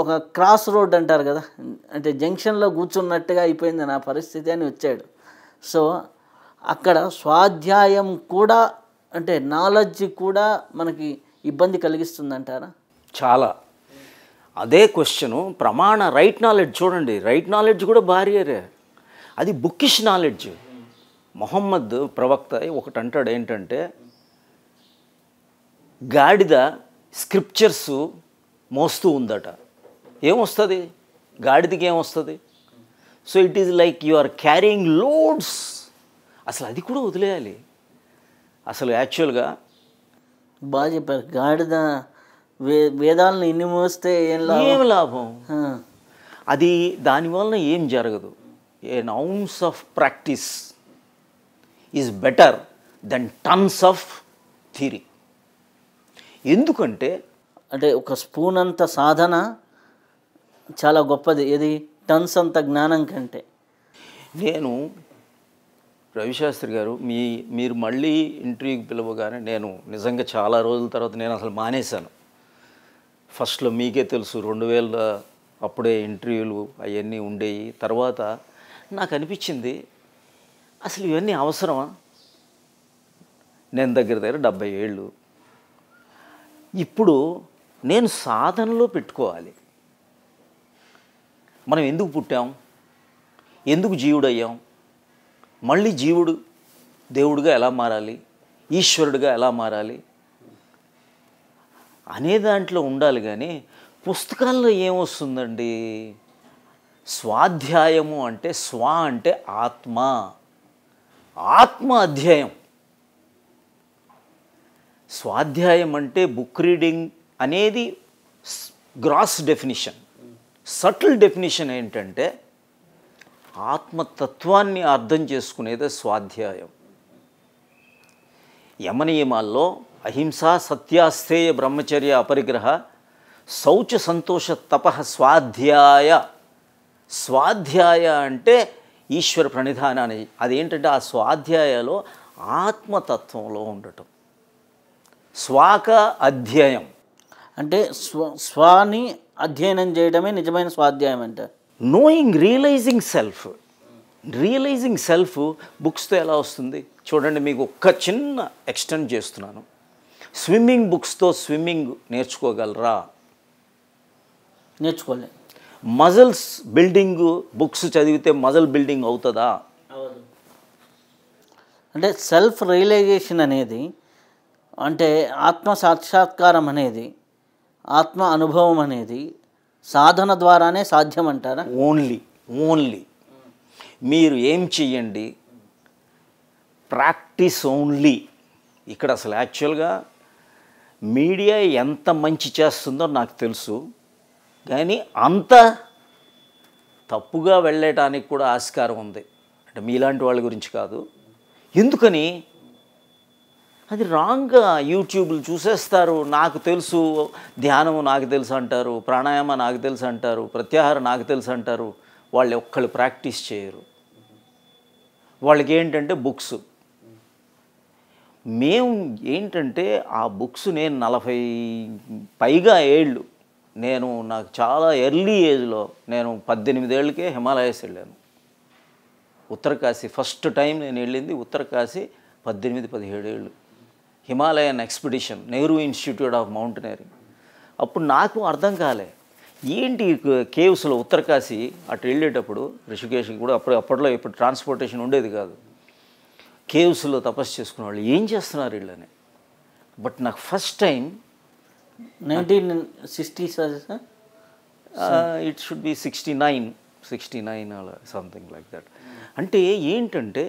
ఒక క్రాస్ రోడ్ అంటారు కదా అంటే జంక్షన్లో కూర్చున్నట్టుగా అయిపోయింది నా పరిస్థితి అని వచ్చాడు సో అక్కడ స్వాధ్యాయం కూడా అంటే నాలెడ్జ్ కూడా మనకి ఇబ్బంది అంటారా చాలా అదే క్వశ్చను ప్రమాణ రైట్ నాలెడ్జ్ చూడండి రైట్ నాలెడ్జ్ కూడా బారియరే అది బుక్కిష్ నాలెడ్జ్ మొహమ్మద్ ప్రవక్త ఒకటి అంటాడు ఏంటంటే గాడిద స్క్రిప్చర్స్ మోస్తూ ఉందట ఏమొస్తుంది గాడిదకి ఏమొస్తుంది so it is like you are carrying loads అసలు అది కూడా వదిలేయాలి అసలు యాక్చువల్గా బాగా చెప్పారు గాడిద వేదాలను ఎన్ని మోస్తే ఏం ఏం లాభం అది దానివల్ల ఏం జరగదు an ounce of practice is better than tons of theory ఎందుకంటే అంటే ఒక స్పూన్ అంత సాధన చాలా గొప్పది ఏది టన్స్ అంత జ్ఞానం కంటే నేను రవిశాస్త్రి గారు మీ మీరు మళ్ళీ ఇంటర్వ్యూకి పిలవగానే నేను నిజంగా చాలా రోజుల తర్వాత నేను అసలు మానేశాను ఫస్ట్లో మీకే తెలుసు రెండు వేల అప్పుడే ఇంటర్వ్యూలు అవన్నీ ఉండేవి తర్వాత నాకు అనిపించింది అసలు ఇవన్నీ అవసరమా నేను దగ్గర దగ్గర డెబ్బై ఏళ్ళు ఇప్పుడు నేను సాధనలో పెట్టుకోవాలి మనం ఎందుకు పుట్టాం ఎందుకు జీవుడయ్యాం మళ్ళీ జీవుడు దేవుడుగా ఎలా మారాలి ఈశ్వరుడిగా ఎలా మారాలి అనే దాంట్లో ఉండాలి కానీ పుస్తకాల్లో ఏమొస్తుందండి స్వాధ్యాయము అంటే స్వ అంటే ఆత్మ ఆత్మ అధ్యాయం స్వాధ్యాయం అంటే బుక్ రీడింగ్ అనేది గ్రాస్ డెఫినిషన్ సటిల్ డెఫినిషన్ ఏంటంటే ఆత్మతత్వాన్ని అర్థం చేసుకునేదే స్వాధ్యాయం యమనియమాల్లో అహింసా సత్యాశ్రేయ బ్రహ్మచర్య అపరిగ్రహ శౌచ సంతోష తప స్వాధ్యాయ స్వాధ్యాయ అంటే ఈశ్వర ప్రణిధానాన్ని అదేంటంటే ఆ స్వాధ్యాయలో ఆత్మతత్వంలో ఉండటం స్వాక అధ్యయం అంటే స్వ స్వాని అధ్యయనం చేయడమే నిజమైన స్వాధ్యాయం అంటే knowing realizing self realizing self బుక్స్తో ఎలా వస్తుంది చూడండి మీకు ఒక్క చిన్న ఎక్స్టెండ్ చేస్తున్నాను స్విమ్మింగ్ బుక్స్తో స్విమ్మింగ్ నేర్చుకోగలరా నేర్చుకోలే మజల్స్ బిల్డింగ్ బుక్స్ చదివితే మజల్ బిల్డింగ్ అవుతుందా అంటే సెల్ఫ్ రియలైజేషన్ అనేది అంటే ఆత్మ సాక్షాత్కారం అనేది ఆత్మ అనుభవం అనేది సాధన ద్వారానే సాధ్యం అంటారా ఓన్లీ ఓన్లీ మీరు ఏం చెయ్యండి ప్రాక్టీస్ ఓన్లీ ఇక్కడ అసలు యాక్చువల్గా మీడియా ఎంత మంచి చేస్తుందో నాకు తెలుసు కానీ అంత తప్పుగా వెళ్ళటానికి కూడా ఆస్కారం ఉంది అంటే మీలాంటి వాళ్ళ గురించి కాదు ఎందుకని అది రాంగ్గా యూట్యూబ్లు చూసేస్తారు నాకు తెలుసు ధ్యానం నాకు తెలుసు అంటారు ప్రాణాయామ నాకు తెలుసు అంటారు ప్రత్యాహారం నాకు తెలుసు అంటారు వాళ్ళు ఒక్కళ్ళు ప్రాక్టీస్ చేయరు వాళ్ళకి ఏంటంటే బుక్స్ మేము ఏంటంటే ఆ బుక్స్ నేను నలభై పైగా ఏళ్ళు నేను నాకు చాలా ఎర్లీ ఏజ్లో నేను పద్దెనిమిదేళ్ళకే హిమాలయస్ వెళ్ళాను ఉత్తరకాశి ఫస్ట్ టైం నేను వెళ్ళింది ఉత్తరకాశి పద్దెనిమిది పదిహేడు ఏళ్ళు Himalayan expedition Nehru institute of mountaineering అప్పుడు నాకు అర్థం కాలే ఏంటి కేవ్స్లో ఉత్తరకాశి అటు వెళ్ళేటప్పుడు రిషికేశ్కి కూడా అప్పుడు అప్పట్లో ఇప్పుడు ట్రాన్స్పోర్టేషన్ ఉండేది కాదు కేవ్స్లో తపస్సు చేసుకున్న వాళ్ళు ఏం చేస్తున్నారు వీళ్ళని బట్ నాకు first time nineteen sixty it should be sixty nine sixty nine అలా సంథింగ్ లైక్ దట్ అంటే ఏంటంటే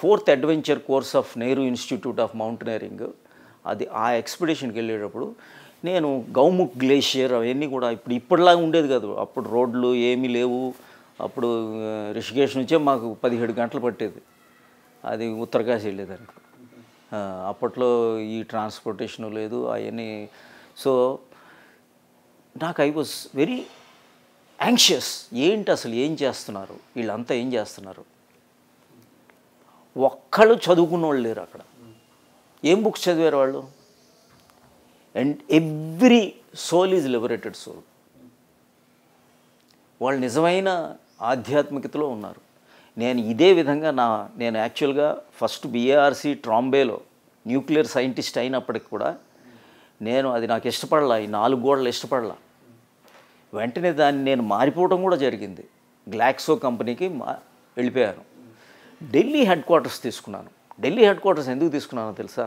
fourth adventure course of Nehru institute of mountaineering అది ఆ ఎక్స్పిడిషన్కి వెళ్ళేటప్పుడు నేను గౌముఖ్ గ్లేషియర్ అవన్నీ కూడా ఇప్పుడు ఇప్పటిలాగా ఉండేది కాదు అప్పుడు రోడ్లు ఏమీ లేవు అప్పుడు రిషికేష్ నుంచే మాకు పదిహేడు గంటలు పట్టేది అది ఉత్తరకాశ వెళ్ళేదానికి అప్పట్లో ఈ ట్రాన్స్పోర్టేషన్ లేదు అవన్నీ సో నాకు ఐ వాజ్ వెరీ యాంగ్షియస్ ఏంటి అసలు ఏం చేస్తున్నారు వీళ్ళంతా ఏం చేస్తున్నారు ఒక్కళ్ళు చదువుకున్న వాళ్ళు లేరు అక్కడ ఏం బుక్స్ చదివారు వాళ్ళు and every soul is liberated soul వాళ్ళు నిజమైన ఆధ్యాత్మికతలో ఉన్నారు నేను ఇదే విధంగా నా నేను యాక్చువల్గా ఫస్ట్ బీఏఆర్సీ ట్రాంబేలో న్యూక్లియర్ సైంటిస్ట్ అయినప్పటికి కూడా నేను అది నాకు ఇష్టపడలా ఈ నాలుగు గోడలు ఇష్టపడలా వెంటనే దాన్ని నేను మారిపోవడం కూడా జరిగింది గ్లాక్సో కంపెనీకి మా వెళ్ళిపోయాను ఢిల్లీ హెడ్ క్వార్టర్స్ తీసుకున్నాను ఢిల్లీ హెడ్ క్వార్టర్స్ ఎందుకు తీసుకున్నానో తెలుసా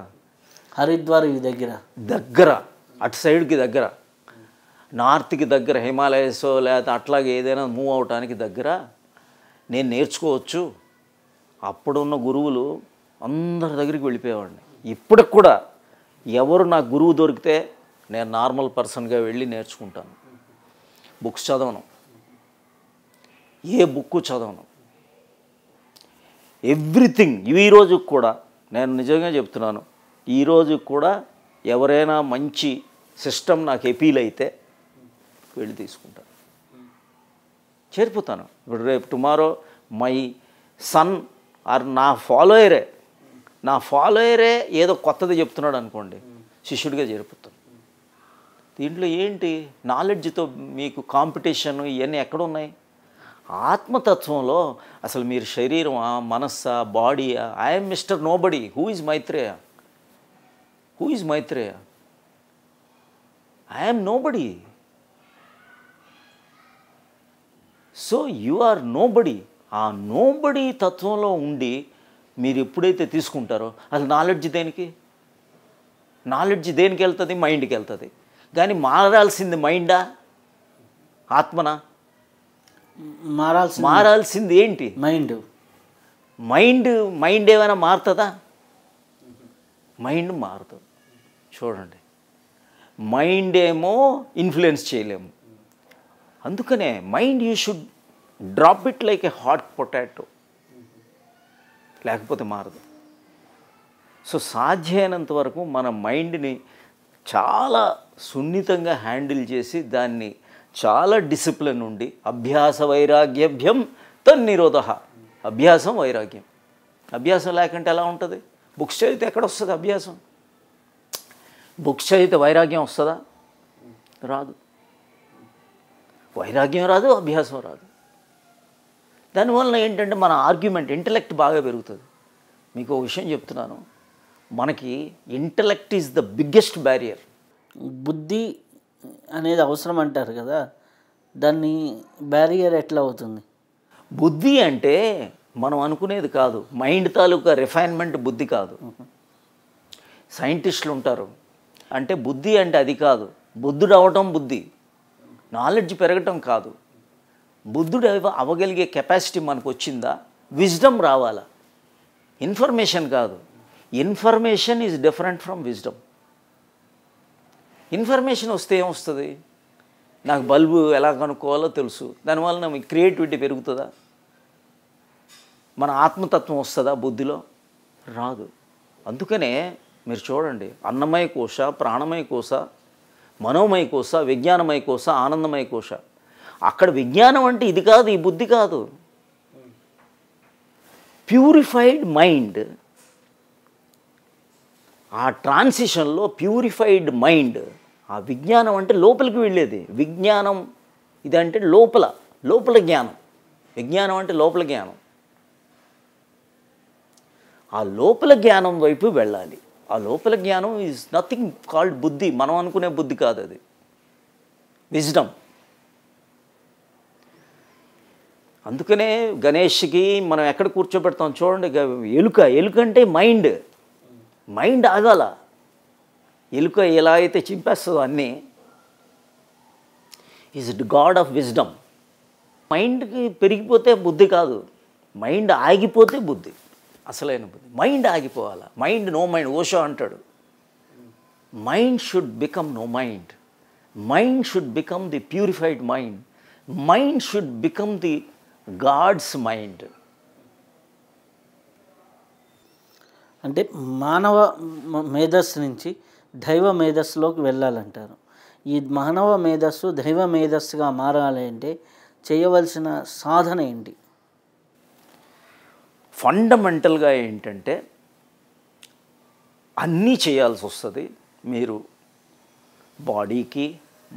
హరిద్వార్ దగ్గర దగ్గర అటు సైడ్కి దగ్గర నార్త్కి దగ్గర హిమాలయస్ లేకపోతే అట్లాగే ఏదైనా మూవ్ అవడానికి దగ్గర నేను నేర్చుకోవచ్చు అప్పుడున్న గురువులు అందరి దగ్గరికి వెళ్ళిపోయేవాడిని ఇప్పటికి కూడా ఎవరు నా గురువు దొరికితే నేను నార్మల్ పర్సన్గా వెళ్ళి నేర్చుకుంటాను బుక్స్ చదవను ఏ బుక్ చదవను ఎవ్రీథింగ్ ఈరోజు కూడా నేను నిజంగా చెప్తున్నాను ఈరోజు కూడా ఎవరైనా మంచి సిస్టమ్ నాకు ఎపీల్ అయితే వెళ్ళి తీసుకుంటాను చేరిపోతాను ఇప్పుడు రేపు టుమారో మై సన్ ఆర్ నా ఫాలోయరే నా ఫాలోయరే ఏదో కొత్తది చెప్తున్నాడు అనుకోండి శిష్యుడిగా జరుపుతాడు దీంట్లో ఏంటి నాలెడ్జ్తో మీకు కాంపిటీషన్ ఇవన్నీ ఎక్కడ ఉన్నాయి ఆత్మతత్వంలో అసలు మీరు శరీరమా మనస్సా బాడీయా I'm mister nobody who is Maitreya who is Maitreya I'm nobody so you are nobody ఆ నోబడి తత్వంలో ఉండి మీరు ఎప్పుడైతే తీసుకుంటారో అసలు నాలెడ్జ్ దేనికి నాలెడ్జ్ దేనికి వెళ్తుంది మైండ్కి వెళ్తుంది కానీ మారాల్సింది మైండా ఆత్మనా మారాల్సి మారాల్సింది ఏంటి మైండ్ మైండ్ మైండ్ ఏమైనా మారుతుందా మైండ్ మారుతుంది చూడండి మైండ్ ఏమో ఇన్ఫ్లుయెన్స్ చేయలేము అందుకనే mind you should drop it like a hot potato లేకపోతే మారదు సో సాధ్యమైనంత వరకు మన మైండ్ని చాలా సున్నితంగా హ్యాండిల్ చేసి దాన్ని చాలా డిసిప్లిన్ ఉండి అభ్యాస వైరాగ్యభ్యం నిరోధ అభ్యాసం వైరాగ్యం అభ్యాసం లేకుంటే ఎలా ఉంటుంది బుక్స్ చదివితే ఎక్కడ వస్తుంది అభ్యాసం బుక్స్ చదివితే వైరాగ్యం వస్తుందా రాదు వైరాగ్యం రాదు అభ్యాసం రాదు దానివల్ల ఏంటంటే మన ఆర్గ్యుమెంట్ ఇంటలెక్ట్ బాగా పెరుగుతుంది మీకు ఒక విషయం చెప్తున్నాను మనకి intellect is the biggest barrier బుద్ధి అనేది అవసరం అంటారు కదా దాన్ని బ్యారియర్ ఎట్లా అవుతుంది బుద్ధి అంటే మనం అనుకునేది కాదు మైండ్ తాలూకా రిఫైన్మెంట్ బుద్ధి కాదు సైంటిస్టులు ఉంటారు అంటే బుద్ధి అంటే అది కాదు బుద్ధుడు అవటం బుద్ధి నాలెడ్జ్ పెరగటం కాదు బుద్ధుడు అవ్వగలిగే కెపాసిటీ మనకు వచ్చిందా విజ్డమ్ రావాలా ఇన్ఫర్మేషన్ కాదు information is different from wisdom information వస్తే ఏమొస్తుంది నాకు బల్బు ఎలా కనుక్కోవాలో తెలుసు దానివల్ల మీ క్రియేటివిటీ పెరుగుతుందా మన ఆత్మతత్వం వస్తుందా బుద్ధిలో రాదు అందుకనే మీరు చూడండి అన్నమయ కోశ ప్రాణమయ కోశ మనోమయ కోశ విజ్ఞానమయ కోశ ఆనందమయ కోశ అక్కడ విజ్ఞానం అంటే ఇది కాదు ఈ బుద్ధి కాదు ప్యూరిఫైడ్ మైండ్ ఆ ట్రాన్సిషన్లో ప్యూరిఫైడ్ మైండ్ ఆ విజ్ఞానం అంటే లోపలికి వెళ్ళేది విజ్ఞానం ఇదంటే లోపల లోపల జ్ఞానం విజ్ఞానం అంటే లోపల జ్ఞానం ఆ లోపల జ్ఞానం వైపు వెళ్ళాలి ఆ లోపల జ్ఞానం ఈజ్ నథింగ్ కాల్డ్ బుద్ధి మనం అనుకునే బుద్ధి కాదు అది విజ్డమ్ అందుకనే గణేష్కి మనం ఎక్కడ కూర్చోబెడతాం చూడండి ఎలుక ఎలుక అంటే మైండ్ మైండ్ ఆగాల ఎలుక ఎలా అయితే చింపేస్తుందో అన్నీ ఈజ్ గాడ్ ఆఫ్ విజ్డమ్ మైండ్కి పెరిగిపోతే బుద్ధి కాదు మైండ్ ఆగిపోతే బుద్ధి అసలైన బుద్ధి మైండ్ ఆగిపోవాలి మైండ్ నో మైండ్ ఓషో అంటాడు mind should become no mind mind should become the purified mind mind should become the God's mind అంటే మానవ మేధస్సు నుంచి దైవ మేధస్సులోకి వెళ్ళాలంటారు ఈ మానవ మేధస్సు దైవ మేధస్సుగా మారాలి అంటే చేయవలసిన సాధన ఏంటి ఫండమెంటల్గా ఏంటంటే అన్నీ చేయాల్సి వస్తుంది మీరు బాడీకి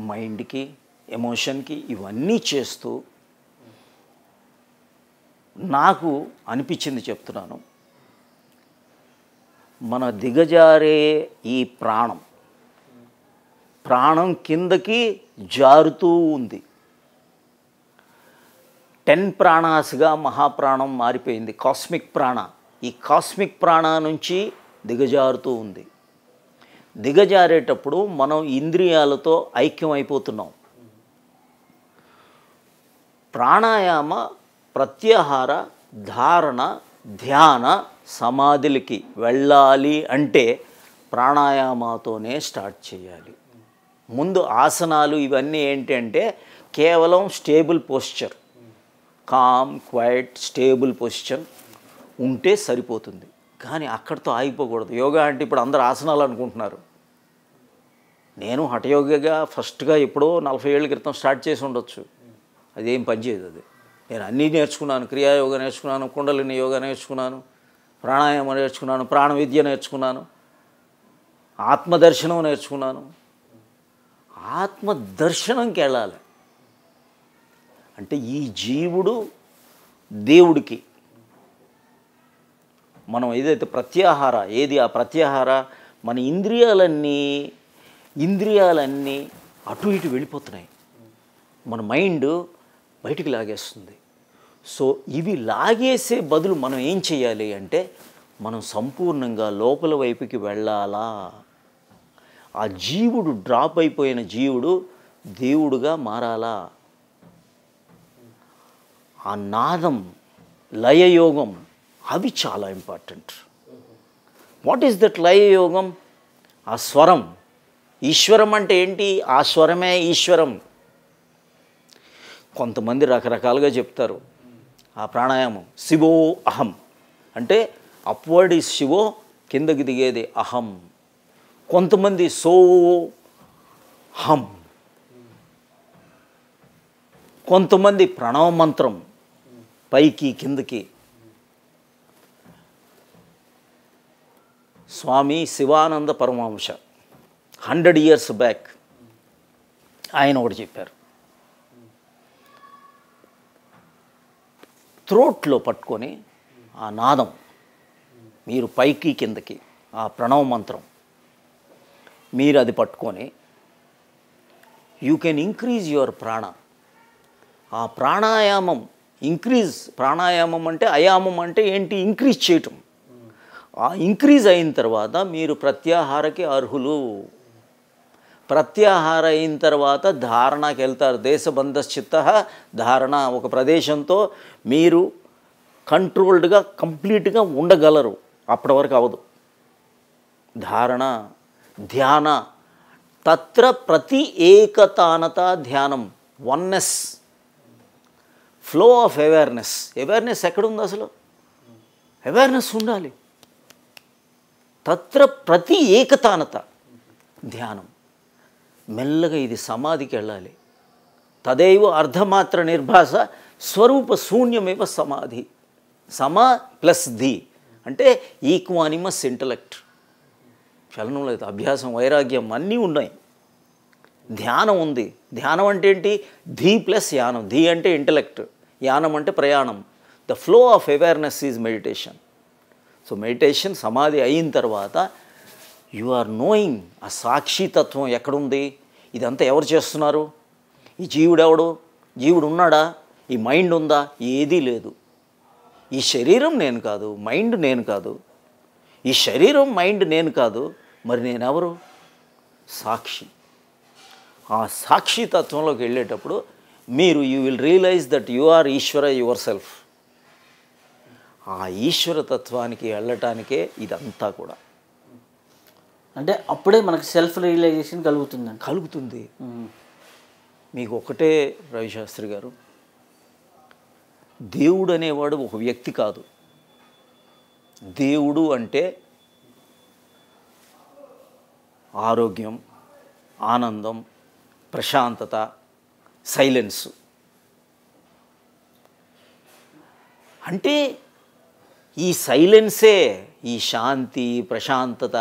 మైండ్కి ఎమోషన్కి ఇవన్నీ చేస్తూ నాకు అనిపించింది చెప్తున్నాను మన దిగజారే ఈ ప్రాణం ప్రాణం కిందకి జారుతూ ఉంది టెన్ ప్రాణాస్గా మహాప్రాణం మారిపోయింది కాస్మిక్ ప్రాణ ఈ కాస్మిక్ ప్రాణ నుంచి దిగజారుతూ ఉంది దిగజారేటప్పుడు మనం ఇంద్రియాలతో ఐక్యం అయిపోతున్నాం ప్రాణాయామ ప్రత్యాహార ధారణ ధ్యాన సమాధులకి వెళ్ళాలి అంటే ప్రాణాయామాతోనే స్టార్ట్ చేయాలి ముందు ఆసనాలు ఇవన్నీ ఏంటంటే కేవలం stable posture calm quiet stable position ఉంటే సరిపోతుంది కానీ అక్కడితో ఆగిపోకూడదు యోగా అంటే ఇప్పుడు అందరు ఆసనాలు అనుకుంటున్నారు నేను హఠయోగగా ఫస్ట్గా ఎప్పుడో నలభై ఏళ్ళ క్రితం స్టార్ట్ చేసి ఉండొచ్చు అదేం పనిచేయదు అది నేను అన్నీ నేర్చుకున్నాను క్రియాయోగ నేర్చుకున్నాను కుండలిని యోగా నేర్చుకున్నాను ప్రాణాయామం నేర్చుకున్నాను ప్రాణ విద్య నేర్చుకున్నాను ఆత్మదర్శనం నేర్చుకున్నాను ఆత్మదర్శనంకి వెళ్ళాలి అంటే ఈ జీవుడు దేవుడికి మనం ఏదైతే ప్రత్యాహార ఏది ఆ ప్రత్యాహార మన ఇంద్రియాలన్నీ ఇంద్రియాలన్నీ అటు ఇటు వెళ్ళిపోతున్నాయి మన మైండ్ బయటికి లాగేస్తుంది సో ఇవి లాగేసే బదులు మనం ఏం చేయాలి అంటే మనం సంపూర్ణంగా లోపల వైపుకి వెళ్ళాలా ఆ జీవుడు డ్రాప్ అయిపోయిన జీవుడు దేవుడుగా మారాలా ఆ నాదం లయయోగం అవి చాలా ఇంపార్టెంట్ వాట్ ఈస్ దట్ లయయోగం ఆ స్వరం ఈశ్వరం అంటే ఏంటి ఆ స్వరమే ఈశ్వరం కొంతమంది రకరకాలుగా చెప్తారు ఆ ప్రాణాయామం శివో అహం అంటే అప్వర్డ్ ఈస్ శివో కిందకి దిగేది అహం కొంతమంది సో హం కొంతమంది ప్రణవ మంత్రం పైకి కిందకి Swami Sivananda Paramahamsa hundred years back ఆయన ఒకటి చెప్పారు త్రోట్లో పట్టుకొని ఆ నాదం మీరు పైకి కిందకి ఆ ప్రణవ మంత్రం మీరు అది పట్టుకొని యూ కెన్ ఇంక్రీజ్ యువర్ ప్రాణ ఆ ప్రాణాయామం ఇంక్రీజ్ ప్రాణాయామం అంటే అయామం అంటే ఏంటి ఇంక్రీజ్ చేయటం ఆ ఇంక్రీజ్ అయిన తర్వాత మీరు ప్రత్యాహారకి అర్హులు ప్రత్యాహార అయిన తర్వాత ధారణకి వెళ్తారు దేశబంధశ్చిత్త ధారణ ఒక ప్రదేశంతో మీరు కంట్రోల్డ్గా కంప్లీట్గా ఉండగలరు అప్పటి వరకు అవదు ధారణ ధ్యాన తత్ర ప్రతి ఏకతానత ధ్యానం oneness flow of awareness awareness ఎక్కడుంది అసలు అవేర్నెస్ ఉండాలి తత్ర ప్రతి ఏకతానత ధ్యానం మెల్లగా ఇది సమాధికి వెళ్ళాలి తదేవ అర్ధమాత్ర నిర్భాష స్వరూప శూన్యమేవ సమాధి సమా ప్లస్ ది అంటే ఈక్వానిమస్ ఇంటలెక్ట్ చలనం లేదు అభ్యాసం వైరాగ్యం అన్నీ ఉన్నాయి ధ్యానం ఉంది ధ్యానం అంటే ఏంటి ధీ ప్లస్ యానం ధీ అంటే ఇంటలెక్ట్ యానం అంటే ప్రయాణం the flow of awareness is meditation so meditation సమాధి అయిన తర్వాత యు ఆర్ నోయింగ్ ఆ సాక్షితత్వం ఎక్కడుంది ఇదంతా ఎవరు చేస్తున్నారు ఈ జీవుడు ఎవడు జీవుడు ఉన్నాడా ఈ మైండ్ ఉందా ఏదీ లేదు ఈ శరీరం నేను కాదు మైండ్ నేను కాదు ఈ శరీరం మైండ్ నేను కాదు మరి నేనెవరు సాక్షి ఆ సాక్షితత్వంలోకి వెళ్ళేటప్పుడు మీరు you will realize that you are Ishwara yourself ఆ ఈశ్వర తత్వానికి వెళ్ళటానికే ఇదంతా కూడా అంటే అప్పుడే మనకు సెల్ఫ్ రియలైజేషన్ కలుగుతుంది కలుగుతుంది మీకు ఒకటే రవిశాస్త్రి గారు దేవుడు అనేవాడు ఒక వ్యక్తి కాదు దేవుడు అంటే ఆరోగ్యం ఆనందం ప్రశాంతత సైలెన్స్ అంటే ఈ సైలెన్సే ఈ శాంతి ప్రశాంతత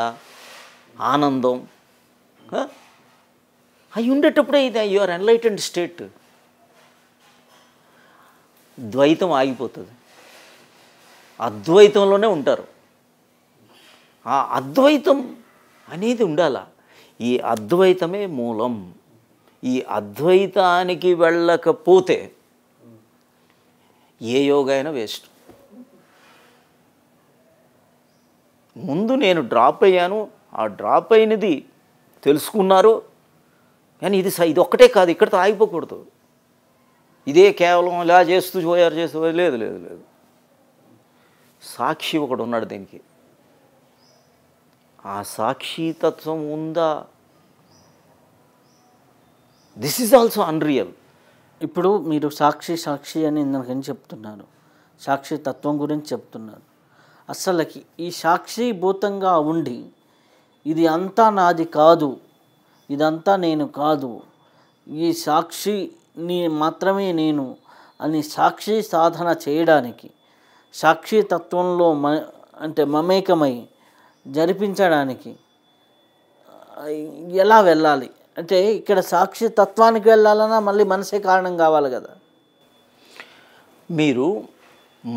ఆనందం అవి ఉండేటప్పుడే ఇది ఆర్ ఎన్లైటెండ్ స్టేట్ ద్వైతం ఆగిపోతుంది అద్వైతంలోనే ఉంటారు ఆ అద్వైతం అనేది ఉండాల ఈ అద్వైతమే మూలం ఈ అద్వైతానికి వెళ్ళకపోతే ఏ యోగా అయినా వేస్ట్ ముందు నేను డ్రాప్ అయ్యాను ఆ డ్రాప్ అయినది తెలుసుకున్నారు కానీ ఇది ఇది ఒక్కటే కాదు ఇక్కడితో ఆగిపోకూడదు ఇదే కేవలం ఇలా చేస్తూ చోయారు చేస్తూ లేదు లేదు లేదు సాక్షి ఒకడు ఉన్నాడు దీనికి ఆ సాక్షితత్వం ఉందా దిస్ ఈజ్ ఆల్సో అన్రియల్ ఇప్పుడు మీరు సాక్షి సాక్షి అని ఇందరికని చెప్తున్నారు సాక్షి తత్వం గురించి చెప్తున్నారు అస్సలకి ఈ సాక్షిభూతంగా ఉండి ఇది అంతా నాది కాదు ఇదంతా నేను కాదు ఈ సాక్షి నీ మాత్రమే నేను అని సాక్షి సాధన చేయడానికి సాక్షి తత్వంలో మ అంటే మమేకమై జరిపించడానికి ఎలా వెళ్ళాలి అంటే ఇక్కడ సాక్షి తత్వానికి వెళ్ళాలన్నా మళ్ళీ మనసే కారణం కావాలి కదా మీరు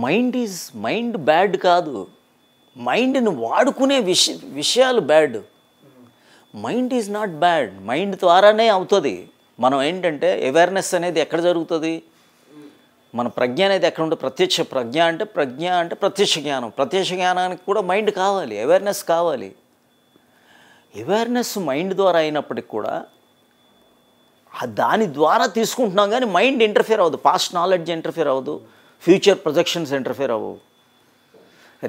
మైండ్ ఈజ్ మైండ్ బ్యాడ్ కాదు మైండ్ని వాడుకునే విష విషయాలు bad mind is not bad mind ద్వారానే అవుతుంది మనం ఏంటంటే అవేర్నెస్ అనేది ఎక్కడ జరుగుతుంది మన ప్రజ్ఞ అనేది ఎక్కడ ఉంటుంది ప్రత్యక్ష ప్రజ్ఞ అంటే ప్రజ్ఞ అంటే ప్రత్యక్ష జ్ఞానం ప్రత్యక్ష జ్ఞానానికి కూడా మైండ్ కావాలి అవేర్నెస్ కావాలి అవేర్నెస్ మైండ్ ద్వారా అయినప్పటికి కూడా దాని ద్వారా తీసుకుంటున్నాం కానీ మైండ్ ఇంటర్ఫియర్ అవ్వదు పాస్ట్ నాలెడ్జ్ ఇంటర్ఫియర్ అవ్వదు ఫ్యూచర్ ప్రొజెక్షన్స్ ఇంటర్ఫియర్ అవ్వవు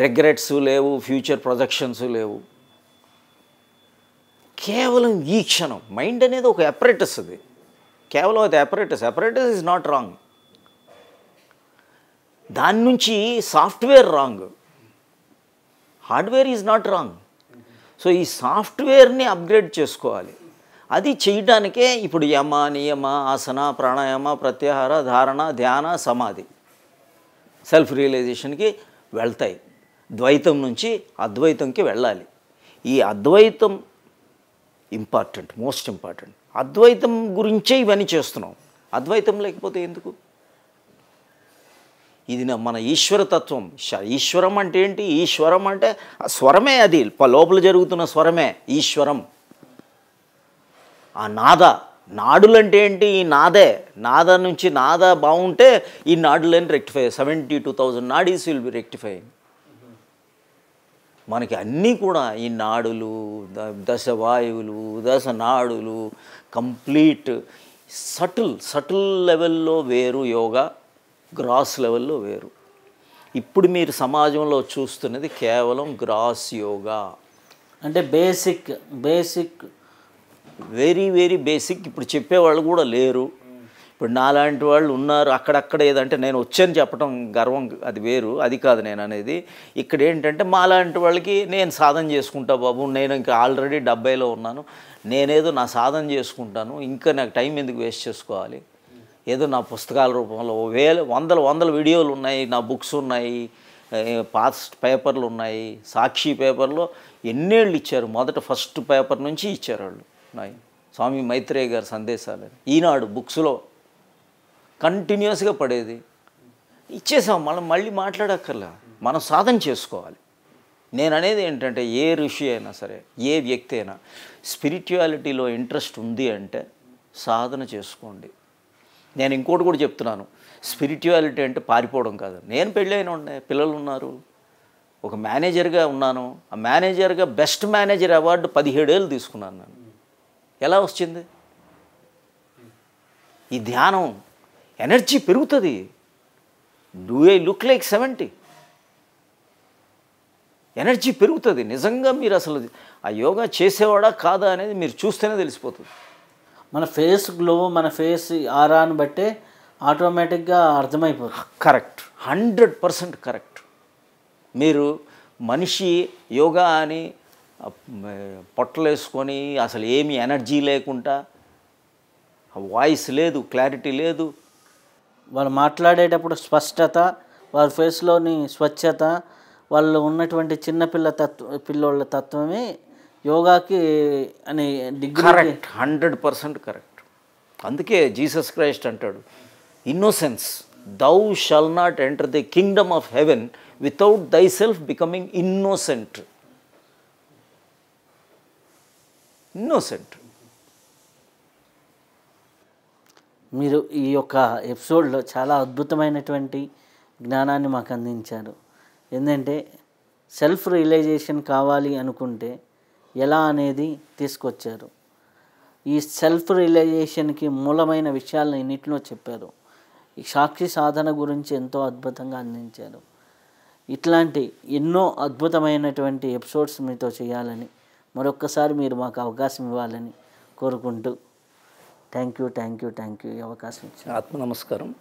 రిగ్రెట్స్ లేవు ఫ్యూచర్ ప్రొజెక్షన్స్ లేవు కేవలం ఈ క్షణం మైండ్ అనేది ఒక అపరేటస్ అది కేవలం అది apparatus apparatus is not wrong దాని నుంచి software wrong hardware is not wrong so ఈ సాఫ్ట్వేర్ని అప్గ్రేడ్ చేసుకోవాలి అది చేయడానికే ఇప్పుడు యమ నియమ ఆసన ప్రాణాయామ ప్రత్యాహార ధారణ ధ్యాన సమాధి సెల్ఫ్ రియలైజేషన్కి వెళ్తాయి ద్వైతం నుంచి అద్వైతంకి వెళ్ళాలి ఈ అద్వైతం ఇంపార్టెంట్ మోస్ట్ ఇంపార్టెంట్ అద్వైతం గురించే ఇవన్నీ చేస్తున్నాం అద్వైతం లేకపోతే ఎందుకు ఇది మన ఈశ్వరతత్వం ఈశ్వరం అంటే ఏంటి ఈశ్వరం అంటే స్వరమే అది లోపల జరుగుతున్న స్వరమే ఈశ్వరం ఆ నాద నాడులంటే ఏంటి ఈ నాదే నాద నుంచి నాద బాగుంటే ఈ నాడులని rectify seventy two thousand nadis will be rectify మనకి అన్నీ కూడా ఈ నాడులు దశ వాయువులు దశ నాడులు కంప్లీట్ సటిల్ సటిల్ లెవెల్లో వేరు యోగా గ్రాస్ లెవెల్లో వేరు ఇప్పుడు మీరు సమాజంలో చూస్తున్నది కేవలం గ్రాస్ యోగా అంటే basic basic very very basic ఇప్పుడు చెప్పేవాళ్ళు కూడా లేరు ఇప్పుడు నాలాంటి వాళ్ళు ఉన్నారు అక్కడక్కడ ఏదంటే నేను వచ్చాను చెప్పడం గర్వం అది వేరు అది కాదు నేను అనేది ఇక్కడ ఏంటంటే మాలాంటి వాళ్ళకి నేను సాధన చేసుకుంటా బాబు నేను ఇంకా ఆల్రెడీ డెబ్బైలో ఉన్నాను నేనేదో నా సాధన చేసుకుంటాను ఇంకా నాకు టైం ఎందుకు వేస్ట్ చేసుకోవాలి ఏదో నా పుస్తకాల రూపంలో వేల వందల వందల వీడియోలు ఉన్నాయి నా బుక్స్ ఉన్నాయి పాస్ట్ పేపర్లు ఉన్నాయి సాక్షి పేపర్లో ఎన్నేళ్ళు ఇచ్చారు మొదట ఫస్ట్ పేపర్ నుంచి ఇచ్చారు వాళ్ళు ఉన్నాయి స్వామి మైత్రేయ గారి సందేశాలు ఈనాడు బుక్స్లో కంటిన్యూస్గా పడేది ఇచ్చేసాం మనం మళ్ళీ మాట్లాడక్కర్లా మనం సాధన చేసుకోవాలి నేను అనేది ఏంటంటే ఏ ఋషి అయినా సరే ఏ వ్యక్తి అయినా స్పిరిచువాలిటీలో ఇంట్రెస్ట్ ఉంది అంటే సాధన చేసుకోండి నేను ఇంకోటి కూడా చెప్తున్నాను స్పిరిచువాలిటీ అంటే పారిపోవడం కాదు నేను పెళ్ళైన ఉండే పిల్లలు ఉన్నారు ఒక మేనేజర్గా ఉన్నాను ఆ మేనేజర్గా బెస్ట్ మేనేజర్ అవార్డు పదిహేడేళ్ళు తీసుకున్నాను నేను ఎలా వచ్చింది ఈ ధ్యానం ఎనర్జీ పెరుగుతుంది do I look like seventy energy పెరుగుతుంది నిజంగా మీరు అసలు ఆ యోగా చేసేవాడా కాదా అనేది మీరు చూస్తేనే తెలిసిపోతుంది మన ఫేస్ గ్లో మన ఫేస్ ఆరాను బట్టే ఆటోమేటిక్గా అర్థమైపోతుంది కరెక్ట్ హండ్రెడ్ పర్సెంట్ కరెక్ట్ మీరు మనిషి యోగా అని పొట్టలేసుకొని అసలు ఏమి ఎనర్జీ లేకుండా వాయిస్ లేదు క్లారిటీ లేదు వాళ్ళు మాట్లాడేటప్పుడు స్పష్టత వారి ఫేస్లోని స్వచ్ఛత వాళ్ళు ఉన్నటువంటి చిన్నపిల్ల తత్వ పిల్లోళ్ళ తత్వమే యోగాకి అని degree correct hundred percent correct అందుకే జీసస్ క్రైస్ట్ అంటాడు innocence thou shalt not enter the kingdom of heaven without thy self becoming innocent innocent మీరు ఈ యొక్క ఎపిసోడ్లో చాలా అద్భుతమైనటువంటి జ్ఞానాన్ని మాకు అందించారు ఏంటంటే సెల్ఫ్ రియలైజేషన్ కావాలి అనుకుంటే ఎలా అనేది తీసుకొచ్చారు ఈ సెల్ఫ్ రియలైజేషన్కి మూలమైన విషయాలను ఇన్నిటిలో చెప్పారు ఈ సాక్షి సాధన గురించి ఎంతో అద్భుతంగా అందించారు ఇట్లాంటి ఎన్నో అద్భుతమైనటువంటి ఎపిసోడ్స్ మీతో చేయాలని మరొక్కసారి మీరు మాకు అవకాశం ఇవ్వాలని కోరుకుంటూ thank you thank you thank you ఈ అవకాశం ఇచ్చిన ఆత్మ నమస్కారం